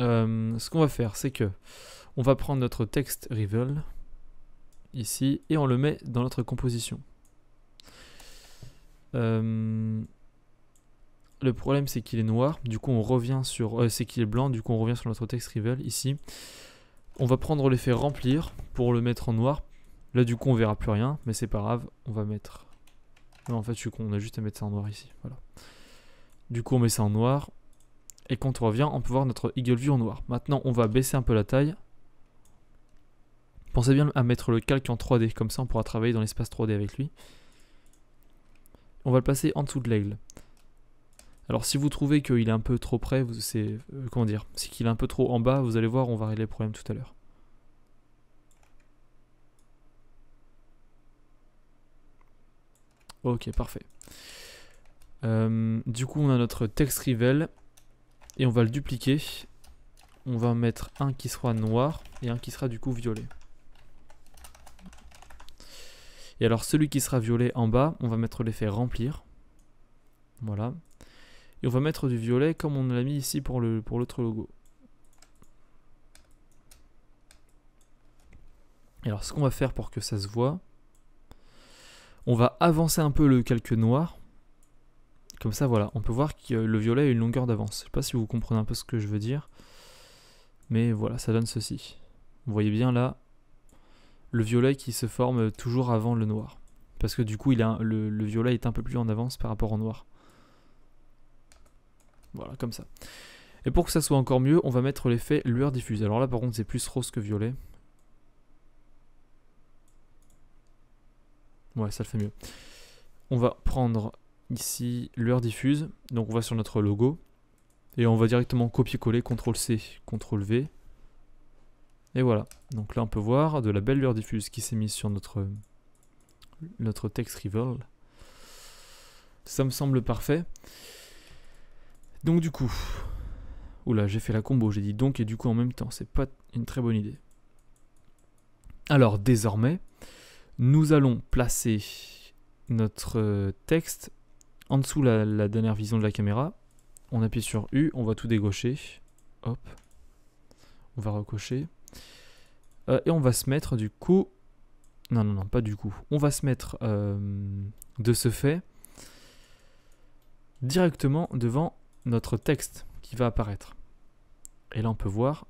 Euh, ce qu'on va faire, c'est que on va prendre notre texte Reveal ici, et on le met dans notre composition. Euh, le problème c'est qu'il est noir, du coup on revient sur... Euh, c'est qu'il est blanc, du coup on revient sur notre texte rival ici. On va prendre l'effet remplir pour le mettre en noir. Là du coup on verra plus rien, mais c'est pas grave, on va mettre... Non en fait je suis con, on a juste à mettre ça en noir ici, voilà. Du coup on met ça en noir, et quand on revient on peut voir notre Eagle View en noir. Maintenant on va baisser un peu la taille. Pensez bien à mettre le calque en 3D, comme ça on pourra travailler dans l'espace 3D avec lui on va le passer en dessous de l'aigle. Alors si vous trouvez qu'il est un peu trop près, c'est euh, comment dire, c'est qu'il est un peu trop en bas, vous allez voir, on va régler le problème tout à l'heure. Ok, parfait. Euh, du coup, on a notre texte rivel et on va le dupliquer. On va mettre un qui sera noir et un qui sera du coup violet. Et alors celui qui sera violet en bas, on va mettre l'effet remplir. Voilà. Et on va mettre du violet comme on l'a mis ici pour l'autre pour logo. Et alors ce qu'on va faire pour que ça se voit, on va avancer un peu le calque noir. Comme ça, voilà, on peut voir que le violet a une longueur d'avance. Je sais pas si vous comprenez un peu ce que je veux dire. Mais voilà, ça donne ceci. Vous voyez bien là, le violet qui se forme toujours avant le noir. Parce que du coup, il a, le, le violet est un peu plus en avance par rapport au noir. Voilà, comme ça. Et pour que ça soit encore mieux, on va mettre l'effet lueur diffuse. Alors là, par contre, c'est plus rose que violet. Ouais, ça le fait mieux. On va prendre ici lueur diffuse. Donc on va sur notre logo. Et on va directement copier-coller, CTRL-C, CTRL-V. Et voilà, donc là on peut voir de la belle lueur diffuse qui s'est mise sur notre, notre text rival. Ça me semble parfait. Donc du coup, oula j'ai fait la combo, j'ai dit donc et du coup en même temps, c'est pas une très bonne idée. Alors désormais, nous allons placer notre texte en dessous la, la dernière vision de la caméra. On appuie sur U, on va tout dégaucher. Hop, on va recocher. Euh, et on va se mettre du coup... Non, non, non, pas du coup. On va se mettre euh, de ce fait directement devant notre texte qui va apparaître. Et là, on peut voir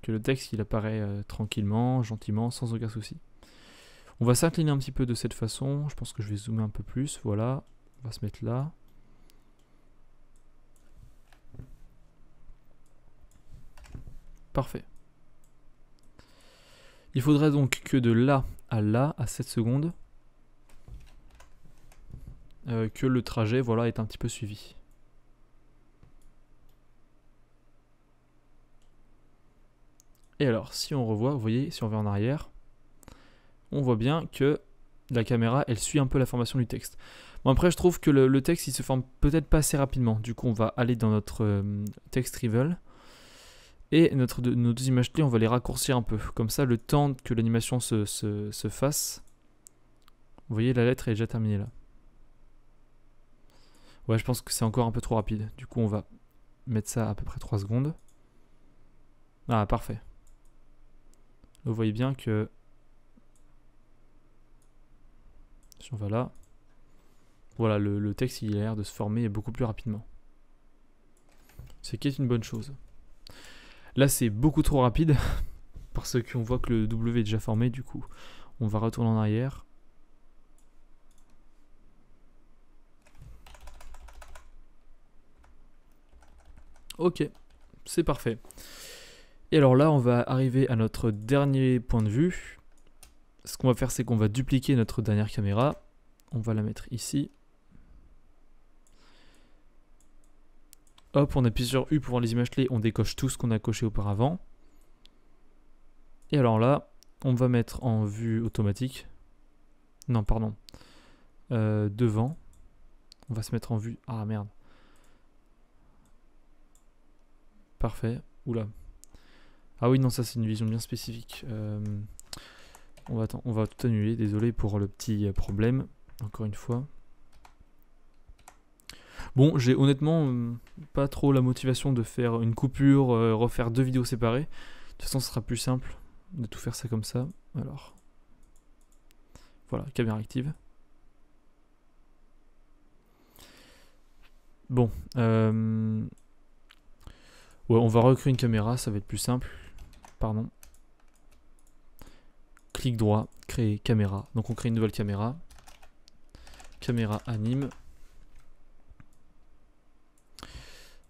que le texte, il apparaît euh, tranquillement, gentiment, sans aucun souci. On va s'incliner un petit peu de cette façon. Je pense que je vais zoomer un peu plus. Voilà, on va se mettre là. Parfait. Il faudrait donc que de là à là, à 7 secondes, euh, que le trajet voilà, est un petit peu suivi. Et alors, si on revoit, vous voyez, si on va en arrière, on voit bien que la caméra, elle suit un peu la formation du texte. Bon, après, je trouve que le, texte, il se forme peut-être pas assez rapidement. Du coup, on va aller dans notre text euh, texte et notre, nos deux images clés, on va les raccourcir un peu. Comme ça, le temps que l'animation se, fasse. Vous voyez, la lettre est déjà terminée là. Ouais, je pense que c'est encore un peu trop rapide. Du coup, on va mettre ça à, peu près 3 secondes. Ah, parfait. Vous voyez bien que... Si on va là... Voilà, le, le texte, il a l'air de se former beaucoup plus rapidement. Ce qui est une bonne chose. Là, c'est beaucoup trop rapide [laughs] parce qu'on voit que le W est déjà formé. Du coup, on va retourner en arrière. Ok, c'est parfait. Et alors là, on va arriver à notre dernier point de vue. Ce qu'on va faire, c'est qu'on va dupliquer notre dernière caméra. On va la mettre ici. Hop, on appuie sur U pour voir les images clés, on décoche tout ce qu'on a coché auparavant. Et alors là, on va mettre en vue automatique. Non, pardon. Euh, devant. On va se mettre en vue. Ah merde. Parfait. Oula. Ah oui, non, ça c'est une vision bien spécifique. Euh, on, va, on va tout annuler. Désolé pour le petit euh, problème. Encore une fois. Bon, j'ai honnêtement euh, pas trop la motivation de faire une coupure, euh, refaire deux vidéos séparées. De toute façon, ce sera plus simple de tout faire ça comme ça. Alors, voilà, caméra active. Bon, euh, ouais, on va recréer une caméra, ça va être plus simple. Pardon. Clic droit, créer caméra. Donc on crée une nouvelle caméra. Caméra anime.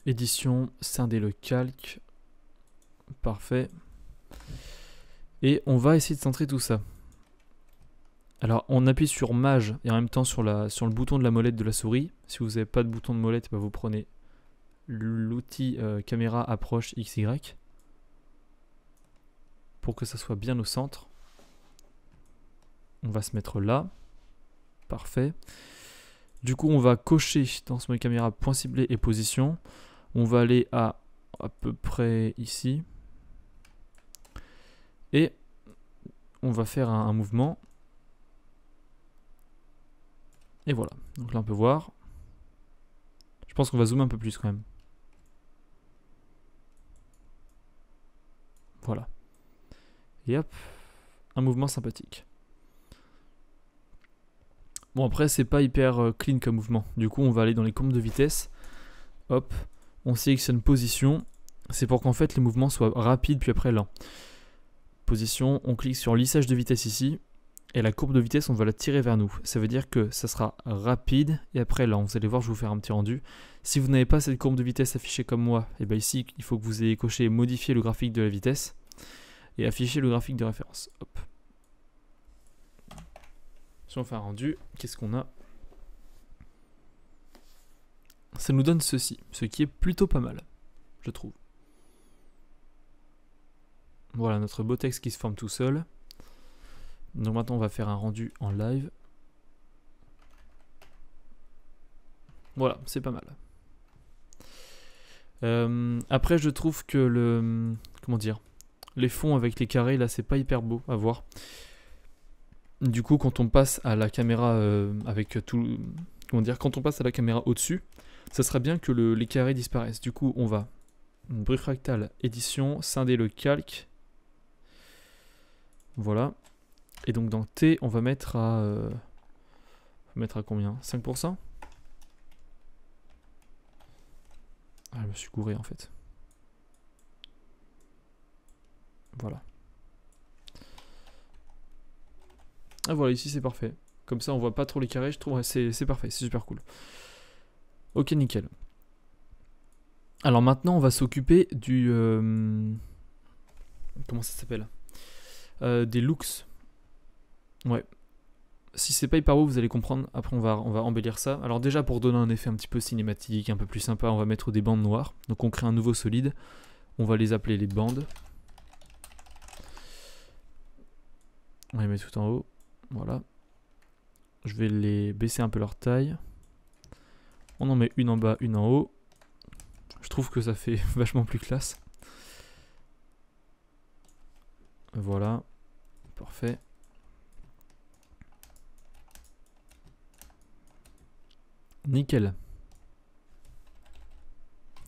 Édition, scinder le calque. Parfait. Et on va essayer de centrer tout ça. Alors on appuie sur Maj et en même temps sur, le bouton de la molette de la souris. Si vous n'avez pas de bouton de molette, bah, vous prenez l'outil euh, caméra approche XY pour que ça soit bien au centre. On va se mettre là. Parfait. Du coup, on va cocher dans ce mode caméra point ciblé et position. On va aller à à peu près ici. Et on va faire un, mouvement. Et voilà. Donc là, on peut voir. Je pense qu'on va zoomer un peu plus quand même. Voilà. Et hop, un mouvement sympathique. Bon après c'est pas hyper euh, clean comme mouvement. Du coup on va aller dans les comptes de vitesse. Hop on sélectionne position, c'est pour qu'en fait les mouvements soient rapides puis après lents. Position, on clique sur lissage de vitesse ici, et la courbe de vitesse on va la tirer vers nous. Ça veut dire que ça sera rapide et après lent. Vous allez voir, je vais vous faire un petit rendu. Si vous n'avez pas cette courbe de vitesse affichée comme moi, et eh bien ici il faut que vous ayez coché modifier le graphique de la vitesse et afficher le graphique de référence. Hop. Si on fait un rendu, qu'est-ce qu'on a ça nous donne ceci, ce qui est plutôt pas mal, je trouve. Voilà notre beau texte qui se forme tout seul. Donc maintenant on va faire un rendu en live. Voilà, c'est pas mal. Euh, après je trouve que le... Comment dire Les fonds avec les carrés là c'est pas hyper beau à voir. Du coup quand on passe à la caméra euh, avec tout... Comment dire Quand on passe à la caméra au-dessus, ça serait bien que les carrés disparaissent. Du coup, on va. Bruit fractal, édition, scinder le calque. Voilà. Et donc dans T, on va mettre à... Euh, mettre à combien 5% Ah, je me suis gouré en fait. Voilà. Ah voilà, ici c'est parfait. Comme ça on voit pas trop les carrés, je trouve. C'est parfait, c'est super cool. Ok, nickel. Alors maintenant, on va s'occuper du... Euh, comment ça s'appelle euh, Des looks. Ouais. Si c'est pas hyper beau, vous allez comprendre. Après, on va, on va embellir ça. Alors déjà, pour donner un effet un petit peu cinématique, un peu plus sympa, on va mettre des bandes noires. Donc on crée un nouveau solide. On va les appeler les bandes. On les met tout en haut. Voilà. Je vais les baisser un peu leur taille. On en met une en bas, une en haut. Je trouve que ça fait [laughs] vachement plus classe. Voilà. Parfait. Nickel. Et eh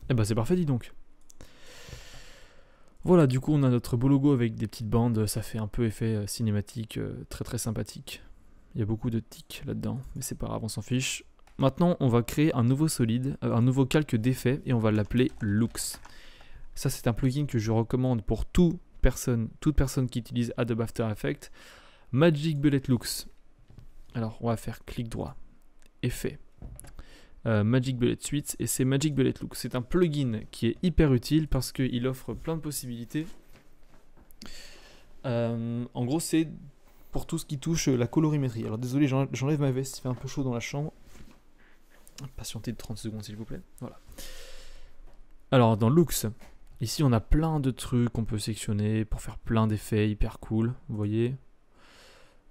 bah ben, c'est parfait, dis donc. Voilà, du coup on a notre beau logo avec des petites bandes, ça fait un peu effet euh, cinématique, euh, très très sympathique. Il y a beaucoup de tics là-dedans, mais c'est pas grave, on s'en fiche. Maintenant, on va créer un nouveau solide, euh, un nouveau calque d'effet et on va l'appeler Looks ». Ça, c'est un plugin que je recommande pour toute personne, qui utilise Adobe After Effects. Magic Bullet Looks ». Alors, on va faire clic droit, effet, euh, Magic Bullet Suite et c'est Magic Bullet Looks ». C'est un plugin qui est hyper utile parce qu'il offre plein de possibilités. Euh, en gros, c'est pour tout ce qui touche la colorimétrie. Alors désolé, j'enlève ma veste, il fait un peu chaud dans la chambre. Patientez de 30 secondes s'il vous plaît. Voilà. Alors dans Looks, ici on a plein de trucs qu'on peut sectionner pour faire plein d'effets hyper cool, vous voyez.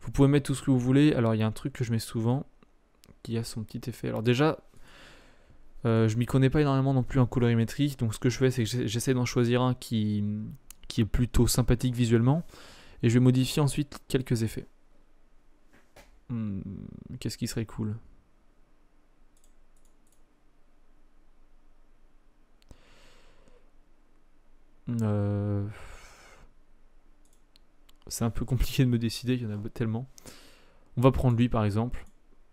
Vous pouvez mettre tout ce que vous voulez. Alors il y a un truc que je mets souvent qui a son petit effet. Alors déjà, euh, je m'y connais pas énormément non plus en colorimétrie, donc ce que je fais c'est que j'essaie d'en choisir un qui, qui est plutôt sympathique visuellement, et je vais modifier ensuite quelques effets. Hmm, qu'est-ce qui serait cool Euh, c'est un peu [laughs] compliqué de me décider, il y en a tellement. On va prendre lui par exemple.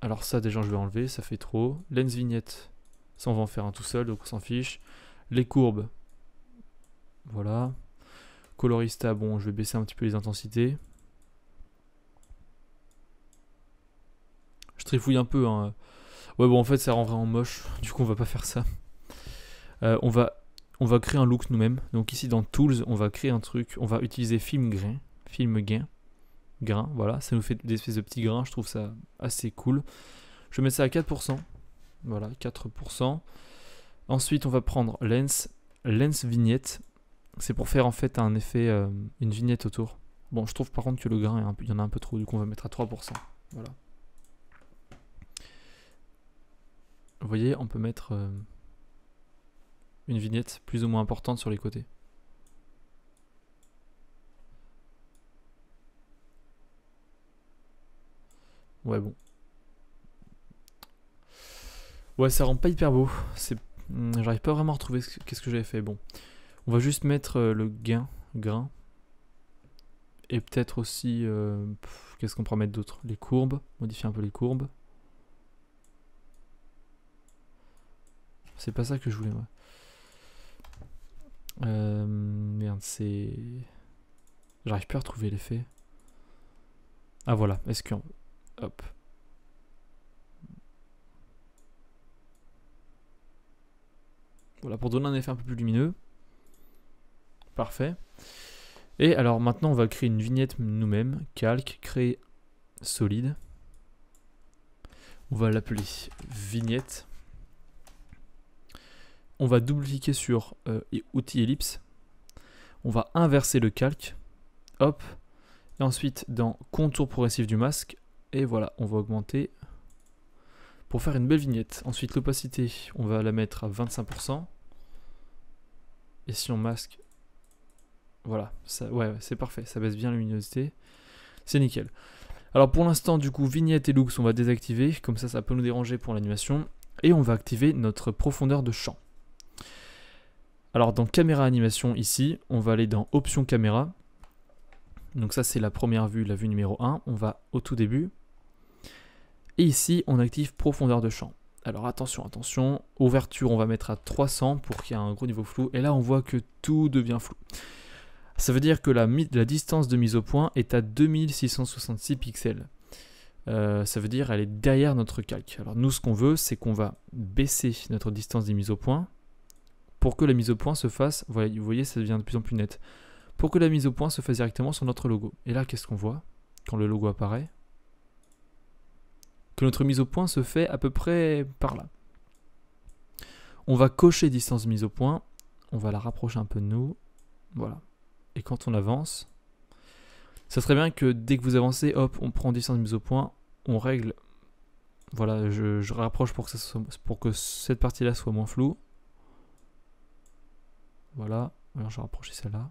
Alors ça déjà je vais enlever, ça fait trop. Lens vignette, ça on va en faire un tout seul, donc on s'en fiche. Les courbes, voilà. Colorista, bon je vais baisser un petit peu les intensités. Je trifouille un peu. Hein. Ouais bon en fait ça rend vraiment moche, du coup on va pas faire ça. Euh, on va on va créer un look nous-mêmes. Donc ici dans Tools, on va créer un truc, on va utiliser film grain, film gain, grain, voilà, ça nous fait des espèces de petits grains, je trouve ça assez cool. Je vais mettre ça à 4%, voilà, 4%. Ensuite, on va prendre Lens, Lens vignette, c'est pour faire en fait un effet, euh, une vignette autour. Bon, je trouve par contre que le grain, il y en a un peu trop, du coup on va mettre à 3%, voilà. Vous voyez, on peut mettre... Euh, une vignette plus ou moins importante sur les côtés. Ouais, bon. Ouais, ça rend pas hyper beau. C'est... Hmm, j'arrive pas vraiment à retrouver ce... qu'est-ce que j'avais fait. Bon, on va juste mettre euh, le gain, grain. Et peut-être aussi, euh, qu'est-ce qu'on pourra mettre d'autre Les courbes, modifier un peu les courbes. C'est pas ça que je voulais, Ouais. Euh, merde, c'est... J'arrive plus à retrouver l'effet. Ah voilà, est-ce qu'on... Hop. Voilà, pour donner un effet un peu plus lumineux. Parfait. Et alors maintenant, on va créer une vignette nous-mêmes. Calque, créer solide. On va l'appeler vignette on va double-cliquer sur euh, outil ellipse, on va inverser le calque, hop, et ensuite dans contour progressif du masque, et voilà, on va augmenter pour faire une belle vignette. Ensuite l'opacité, on va la mettre à 25%, et si on masque, voilà, ouais, c'est parfait, ça baisse bien la luminosité, c'est nickel. Alors pour l'instant, du coup, vignette et looks, on va désactiver, comme ça, ça peut nous déranger pour l'animation, et on va activer notre profondeur de champ. Alors dans caméra animation ici, on va aller dans options caméra. Donc ça c'est la première vue, la vue numéro 1. On va au tout début. Et ici on active profondeur de champ. Alors attention, attention, ouverture on va mettre à 300 pour qu'il y ait un gros niveau flou. Et là on voit que tout devient flou. Ça veut dire que la, distance de mise au point est à 2666 pixels. Euh, ça veut dire qu'elle est derrière notre calque. Alors nous ce qu'on veut c'est qu'on va baisser notre distance de mise au point pour que la mise au point se fasse, vous voyez, ça devient de plus en plus net, pour que la mise au point se fasse directement sur notre logo. Et là, qu'est-ce qu'on voit quand le logo apparaît Que notre mise au point se fait à peu près par là. On va cocher distance mise au point, on va la rapprocher un peu de nous, voilà. Et quand on avance, ça serait bien que dès que vous avancez, hop, on prend distance mise au point, on règle, voilà, je, rapproche pour pour que cette partie-là soit moins floue, voilà, alors je vais rapprocher celle-là.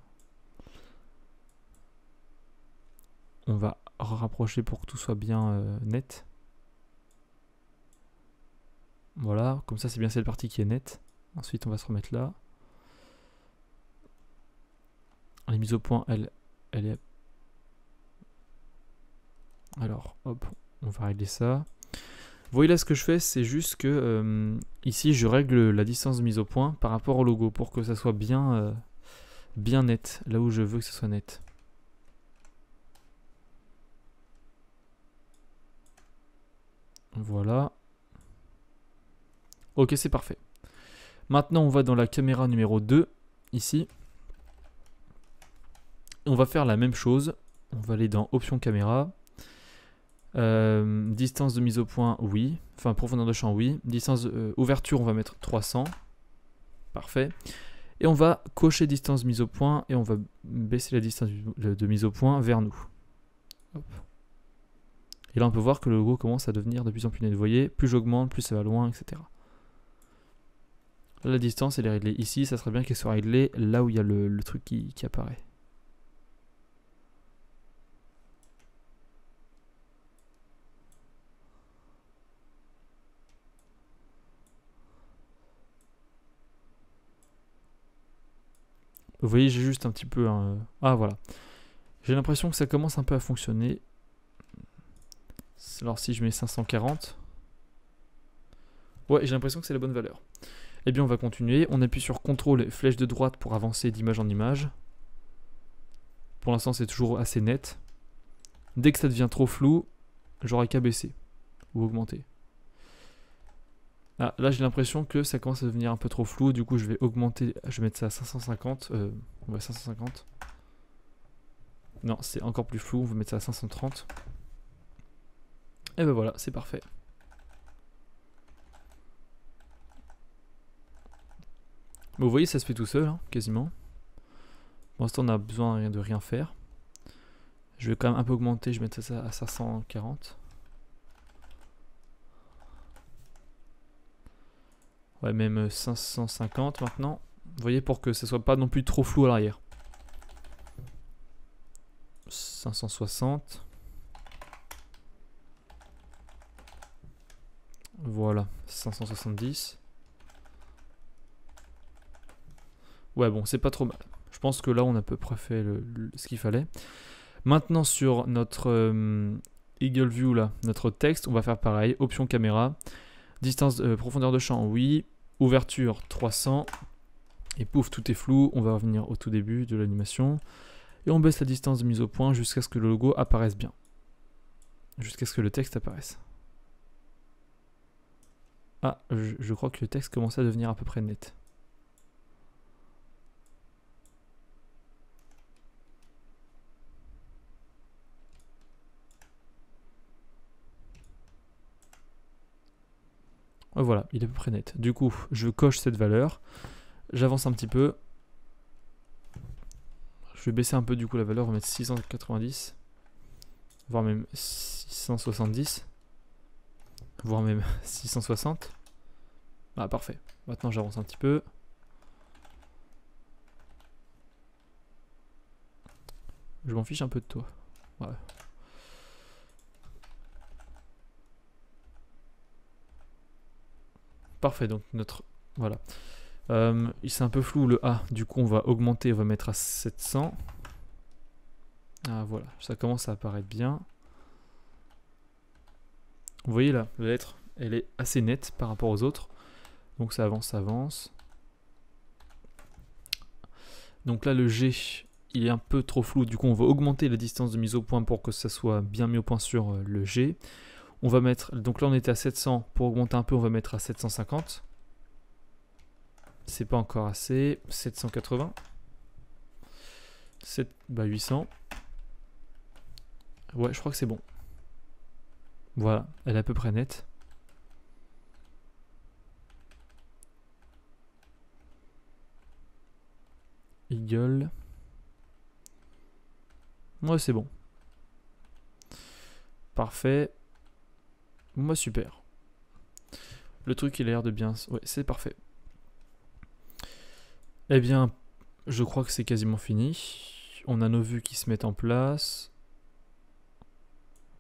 On va rapprocher pour que tout soit bien euh, net. Voilà, comme ça c'est bien cette partie qui est nette. Ensuite on va se remettre là. Les mises au point, elle, elle est... Alors, hop, on va régler ça. Vous voyez là ce que je fais, c'est juste que euh, ici je règle la distance mise au point par rapport au logo pour que ça soit bien, euh, bien net, là où je veux que ça soit net. Voilà. Ok, c'est parfait. Maintenant, on va dans la caméra numéro 2, ici. On va faire la même chose. On va aller dans Options caméra. Euh, distance de mise au point, oui. Enfin, profondeur de champ, oui. Distance euh, ouverture, on va mettre 300. Parfait. Et on va cocher distance mise au point et on va baisser la distance de mise au point vers nous. Et là, on peut voir que le logo commence à devenir de plus en plus net. Vous voyez, plus j'augmente, plus ça va loin, etc. La distance, elle est réglée ici. Ça serait bien qu'elle soit réglée là où il y a le, truc qui apparaît. Vous voyez, j'ai juste un petit peu... Un... Ah, voilà. J'ai l'impression que ça commence un peu à fonctionner. Alors, si je mets 540... Ouais, j'ai l'impression que c'est la bonne valeur. Eh bien, on va continuer. On appuie sur CTRL, flèche de droite pour avancer d'image en image. Pour l'instant, c'est toujours assez net. Dès que ça devient trop flou, j'aurai qu'à baisser ou augmenter. Ah, là, j'ai l'impression que ça commence à devenir un peu trop flou. Du coup, je vais augmenter. Je vais mettre ça à 550. Euh, ouais, 550. Non, c'est encore plus flou. On va mettre ça à 530. Et ben voilà, c'est parfait. vous voyez, ça se fait tout seul, hein, quasiment. Pour l'instant, on a besoin de rien faire. Je vais quand même un peu augmenter. Je vais mettre ça à 540. Ouais, même 550 euh, maintenant. Vous voyez, pour que ce soit pas non plus trop flou à l'arrière. 560. Voilà, 570. Ouais, bon, c'est pas trop mal. Je pense que là, on a à peu près fait ce qu'il fallait. Maintenant, sur notre euh, Eagle View, là, notre texte, on va faire pareil. Option caméra. Distance, euh, profondeur de champ, oui. Ouverture 300. Et pouf, tout est flou. On va revenir au tout début de l'animation. Et on baisse la distance de mise au point jusqu'à ce que le logo apparaisse bien. Jusqu'à ce que le texte apparaisse. Ah, je, je crois que le texte commence à devenir à peu près net. Euh, voilà, il est à peu près net. Du coup, je coche cette valeur. J'avance un petit peu. Je vais baisser un peu du coup la valeur, on va mettre 690, voire même 670, voire même 660. [laughs] Ah parfait. Maintenant j'avance un petit peu. Je m'en fiche un peu de toi. Ouais. Parfait, donc notre... Voilà. Euh, il c'est un peu flou le A, du coup on va augmenter, on va mettre à 700. Ah voilà, ça commence à apparaître bien. Vous voyez là, la lettre, elle est assez nette par rapport aux autres. Donc ça avance, ça avance. Donc là le G, il est un peu trop flou, du coup on va augmenter la distance de mise au point pour que ça soit bien mis au point sur euh, le G. On va mettre, donc là on était à 700, pour augmenter un peu on va mettre à 750. C'est pas encore assez, 780. 7, bah 800. Ouais, je crois que c'est bon. Voilà, elle est à peu près nette. Eagle. Ouais, c'est bon. Parfait. Moi, super. Le truc, il a l'air de bien. Ouais, c'est parfait. Eh bien, je crois que c'est quasiment fini. On a nos vues qui se mettent en place.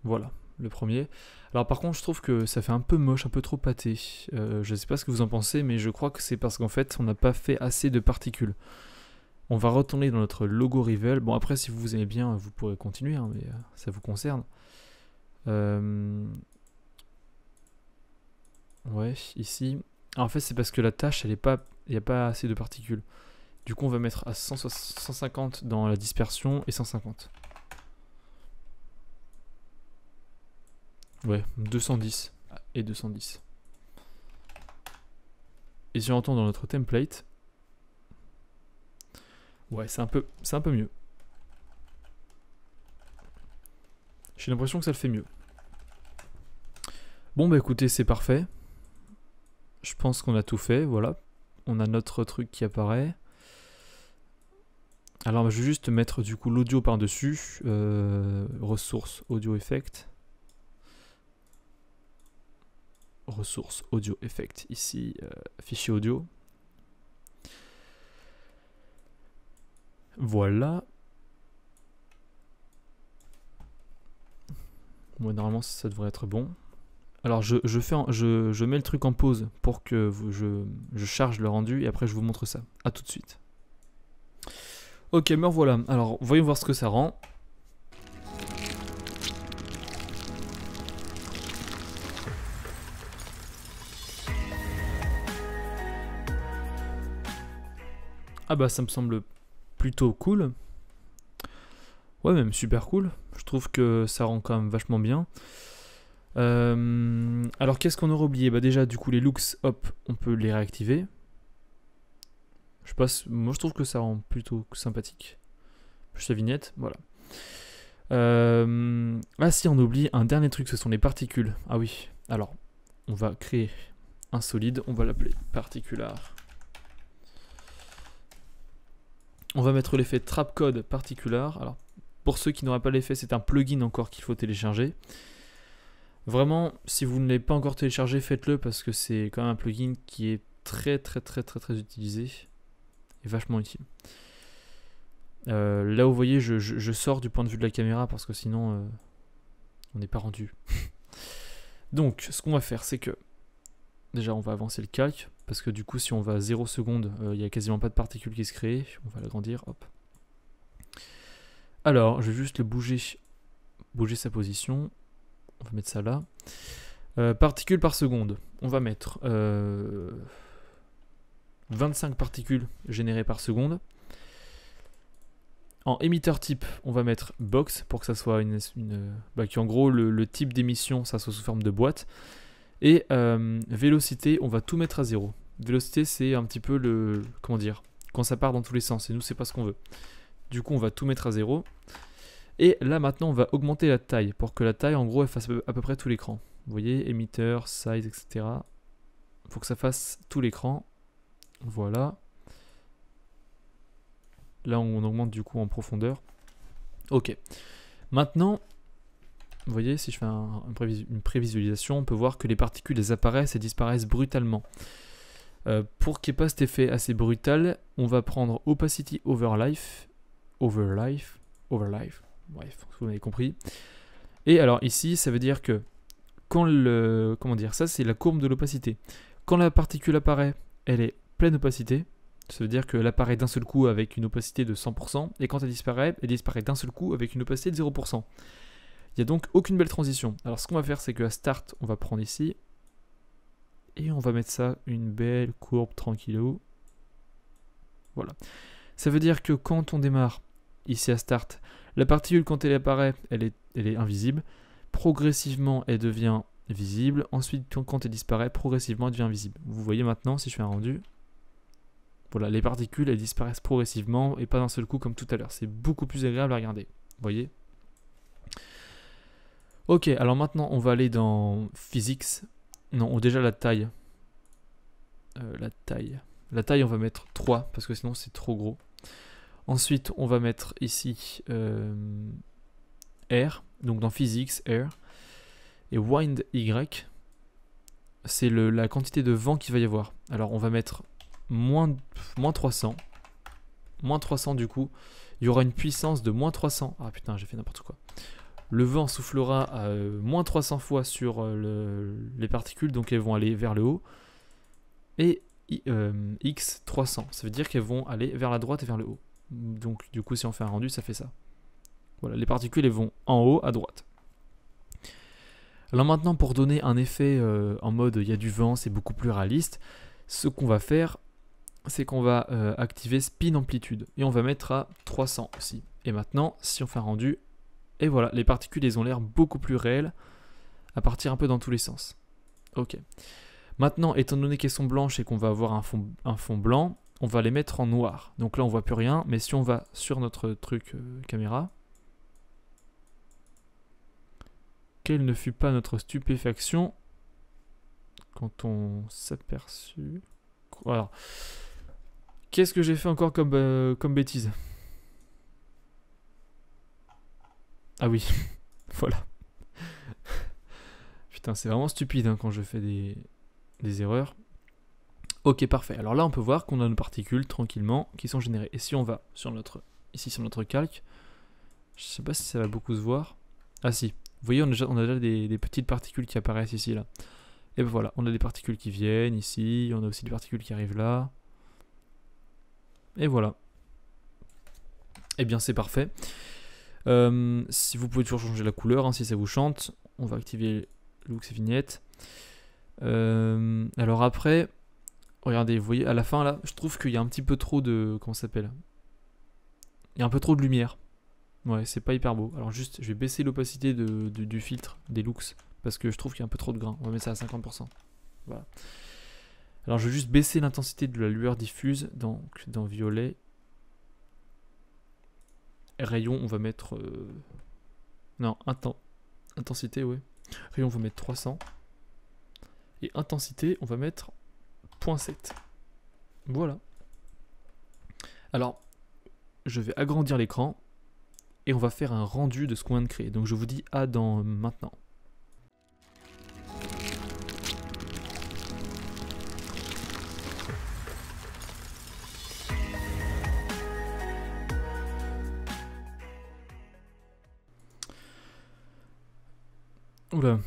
Voilà, le premier. Alors par contre, je trouve que ça fait un peu moche, un peu trop pâté. Euh, je ne sais pas ce que vous en pensez, mais je crois que c'est parce qu'en fait, on n'a pas fait assez de particules. On va retourner dans notre logo rival. Bon, après, si vous vous aimez bien, vous pourrez continuer, hein, mais euh, ça vous concerne. Euh, Ouais, ici. Ah, en fait, c'est parce que la tâche, elle est pas, il n'y a pas assez de particules. Du coup, on va mettre à 150 dans la dispersion et 150. Ouais, 210 et 210. Et si on entend dans notre template, ouais, c'est un peu, c'est un peu mieux. J'ai l'impression que ça le fait mieux. Bon bah écoutez, c'est parfait. Je pense qu'on a tout fait, voilà. On a notre truc qui apparaît. Alors je vais juste mettre du coup l'audio par-dessus. Euh, ressources audio effect. Ressources audio effect. Ici, euh, fichier audio. Voilà. Moi, normalement, ça devrait être bon. Alors je, je fais je, je, mets le truc en pause pour que vous, je, je, charge le rendu et après je vous montre ça. A tout de suite. Ok, me revoilà. Alors voyons voir ce que ça rend. Ah bah ça me semble plutôt cool. Ouais même super cool. Je trouve que ça rend quand même vachement bien. Euh, alors qu'est-ce qu'on aurait oublié Bah déjà du coup les looks, hop, on peut les réactiver. Je passe, moi je trouve que ça rend plutôt sympathique. Plus la vignette, voilà. Euh, ah si, on oublie un dernier truc, ce sont les particules. Ah oui, alors on va créer un solide, on va l'appeler particular. On va mettre l'effet trap code particular. Alors pour ceux qui n'auraient pas l'effet, c'est un plugin encore qu'il faut télécharger. Vraiment, si vous ne l'avez pas encore téléchargé, faites-le parce que c'est quand même un plugin qui est très très très très très utilisé et vachement utile. Là euh, là, vous voyez, je, sors du point de vue de la caméra parce que sinon, euh, on n'est pas rendu. [laughs] Donc, ce qu'on va faire, c'est que déjà, on va avancer le calque parce que du coup, si on va à 0 secondes, euh, il n'y a quasiment pas de particules qui se créent. On va l'agrandir, hop. Alors, je vais juste le bouger, bouger sa position. On va mettre ça là. Euh, particules par seconde. On va mettre 25 euh, particules générées par seconde. En émetteur type, on va mettre box pour que ça soit une. Bah, en gros, le, type d'émission, ça soit sous forme de boîte. Et euh, vélocité, on va tout mettre à zéro. Vélocité, c'est un petit peu le. Comment dire Quand ça part dans tous les sens. Et nous, c'est pas ce qu'on veut. Du coup, on va tout mettre à zéro. Et là maintenant on va augmenter la taille pour que la taille en gros fasse à peu près tout l'écran. Vous voyez, émetteur, size, etc. Faut que ça fasse tout l'écran. Voilà. Là on augmente du coup en profondeur. Ok. Maintenant, vous voyez, si je fais une prévisualisation, on peut voir que les particules apparaissent et disparaissent brutalement. Euh, pour qu'il n'y ait pas cet effet assez brutal, on va prendre Opacity life Over life Bref, vous l'avez compris. Et alors ici, ça veut dire que quand le... Comment dire Ça, c'est la courbe de l'opacité. Quand la particule apparaît, elle est pleine opacité. Ça veut dire qu'elle apparaît d'un seul coup avec une opacité de 100%. Et quand elle disparaît, elle disparaît d'un seul coup avec une opacité de 0%. Il n'y a donc aucune belle transition. Alors ce qu'on va faire, c'est qu'à Start, on va prendre ici. Et on va mettre ça une belle courbe tranquillou. Voilà. Ça veut dire que quand on démarre ici à Start, la particule, quand elle apparaît, elle est, invisible. Progressivement, elle devient visible. Ensuite, quand elle disparaît, progressivement, elle devient visible. Vous voyez maintenant, si je fais un rendu, voilà, les particules, elles disparaissent progressivement et pas d'un seul coup comme tout à l'heure. C'est beaucoup plus agréable à regarder. Vous voyez Ok, alors maintenant, on va aller dans Physics. Non, déjà la taille. Euh, la taille. La taille, on va mettre 3 parce que sinon, c'est trop gros. Ensuite, on va mettre ici euh, R, donc dans physics, R. Et wind Y, c'est la quantité de vent qu'il va y avoir. Alors on va mettre moins, 300. Moins 300 du coup, il y aura une puissance de moins 300. Ah putain, j'ai fait n'importe quoi. Le vent soufflera euh, moins 300 fois sur euh, les particules, donc elles vont aller vers le haut. Et X 300, ça veut dire qu'elles vont aller vers la droite et vers le haut. Donc du coup, si on fait un rendu, ça fait ça. Voilà, les particules elles vont en haut à droite. Alors maintenant, pour donner un effet euh, en mode il y a du vent, c'est beaucoup plus réaliste, ce qu'on va faire, c'est qu'on va euh, activer Spin Amplitude et on va mettre à 300 aussi. Et maintenant, si on fait un rendu, et voilà, les particules elles ont l'air beaucoup plus réelles à partir un peu dans tous les sens. Ok. Maintenant, étant donné qu'elles sont blanches et qu'on va avoir un fond blanc, on va les mettre en noir. Donc là, on voit plus rien, mais si on va sur notre truc euh, caméra, quelle ne fut pas notre stupéfaction quand on s'aperçut... Alors, qu'est-ce que j'ai fait encore comme, euh, comme bêtise Ah oui, [laughs] voilà. Putain, c'est vraiment stupide hein, quand je fais des erreurs. Ok, parfait. Alors là, on peut voir qu'on a nos particules tranquillement qui sont générées. Et si on va sur notre, ici sur notre calque, je sais pas si ça va beaucoup se voir. Ah si, vous voyez, on a déjà, des, petites particules qui apparaissent ici, là. Et ben voilà, on a des particules qui viennent ici, on a aussi des particules qui arrivent là. Et voilà. Et eh bien, c'est parfait. Euh, si vous pouvez toujours changer la couleur, hein, si ça vous chante, on va activer Looks et Vignette. Euh, alors après, Regardez, vous voyez, à la fin, là, je trouve qu'il y a un petit peu trop de... Comment ça s'appelle Il y a un peu trop de lumière. Ouais, c'est pas hyper beau. Alors juste, je vais baisser l'opacité du filtre, des looks, parce que je trouve qu'il y a un peu trop de grain. On va mettre ça à 50%. Voilà. Alors je vais juste baisser l'intensité de la lueur diffuse, donc dans violet. Rayon, on va mettre... Euh, non, inten... intensité, ouais. Rayon, on va mettre 300. Et intensité, on va mettre sept Voilà. Alors, je vais agrandir l'écran et on va faire un rendu de ce qu'on vient de créer. Donc je vous dis à dans euh, maintenant. Oula.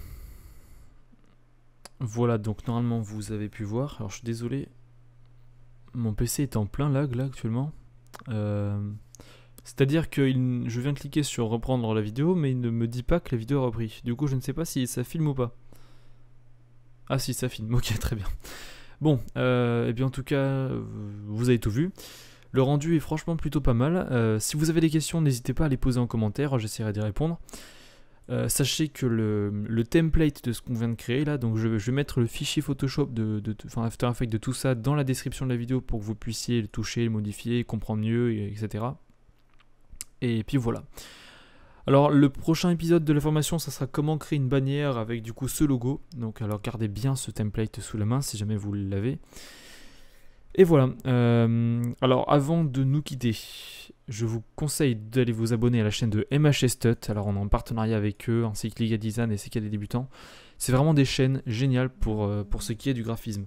Voilà, donc normalement vous avez pu voir. Alors je suis désolé, mon PC est en plein lag là actuellement. Euh, c'est-à-dire que je viens de cliquer sur reprendre la vidéo, mais il ne me dit pas que la vidéo a repris. Du coup, je ne sais pas si ça filme ou pas. Ah si, ça filme. [laughs] Ok, très bien. Bon, et euh, eh bien en tout cas, vous avez tout vu. Le rendu est franchement plutôt pas mal. Euh, si vous avez des questions, n'hésitez pas à les poser en commentaire, j'essaierai d'y répondre. Euh, sachez que le, template de ce qu'on vient de créer là, donc je, vais mettre le fichier Photoshop de, After de tout ça dans la description de la vidéo pour que vous puissiez le toucher, le modifier, comprendre mieux, etc. Et puis voilà. Alors le prochain épisode de la formation, ça sera comment créer une bannière avec du coup ce logo. Donc alors gardez bien ce template sous la main si jamais vous l'avez. Et voilà. Euh, alors, avant de nous quitter, je vous conseille d'aller vous abonner à la chaîne de MHS Tut. Alors, on est en partenariat avec eux, ainsi que Liga Design et a des débutants. C'est vraiment des chaînes géniales pour, euh, pour ce qui est du graphisme.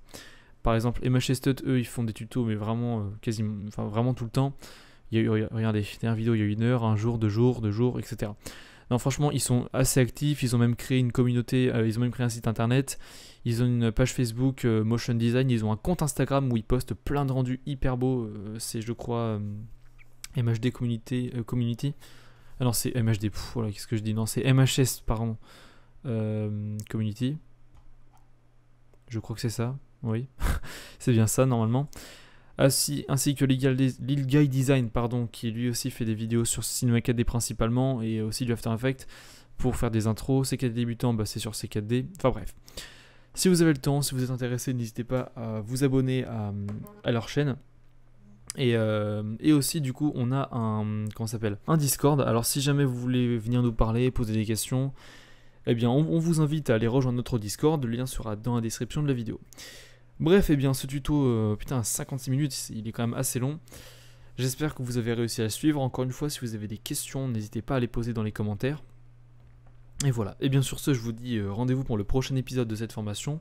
Par exemple, MHS Tut, eux, ils font des tutos, mais vraiment, euh, quasiment, vraiment tout le temps. Il y a eu, regardez, dernière vidéo, il y a eu une heure, un jour, deux jours, deux jours, etc. Non, franchement, ils sont assez actifs. Ils ont même créé une communauté, euh, ils ont même créé un site internet. Ils ont une page Facebook euh, Motion Design. Ils ont un compte Instagram où ils postent plein de rendus hyper beaux. Euh, c'est, je crois, MHD Community. community. Ah non, c'est MHD. qu'est-ce que je dis Non, c'est MHS, pardon. community. Je crois que c'est ça. Oui, [laughs] c'est bien ça normalement ainsi, que Legal, Lil Guy Design, pardon, qui lui aussi fait des vidéos sur Cinema4D principalement et aussi du After Effects pour faire des intros. C4D débutant, bah, c'est sur C4D. Enfin bref. Si vous avez le temps, si vous êtes intéressé, n'hésitez pas à vous abonner à, leur chaîne. Euh, et, aussi, du coup, on a un, comment s'appelle un Discord. Alors, si jamais vous voulez venir nous parler, poser des questions, eh bien, on vous invite à aller rejoindre notre Discord. Le lien sera dans la description de la vidéo. Bref, et eh bien ce tuto, euh, putain, 56 minutes, il est quand même assez long. J'espère que vous avez réussi à suivre. Encore une fois, si vous avez des questions, n'hésitez pas à les poser dans les commentaires. Et voilà. Et bien sur ce, je vous dis euh, rendez-vous pour le prochain épisode de cette formation.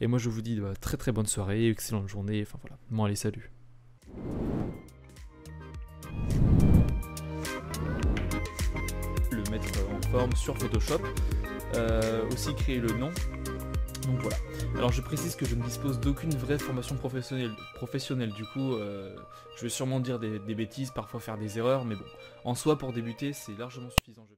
Et moi, je vous dis de bah, très très bonne soirée, excellente journée. Enfin voilà. Bon, allez, salut. Le mettre en forme sur Photoshop. Euh, aussi créer le nom donc voilà. Alors je précise que je ne dispose d'aucune vraie formation professionnelle, du coup euh, je vais sûrement dire des, bêtises, parfois faire des erreurs, mais bon, en soi pour débuter c'est largement suffisant.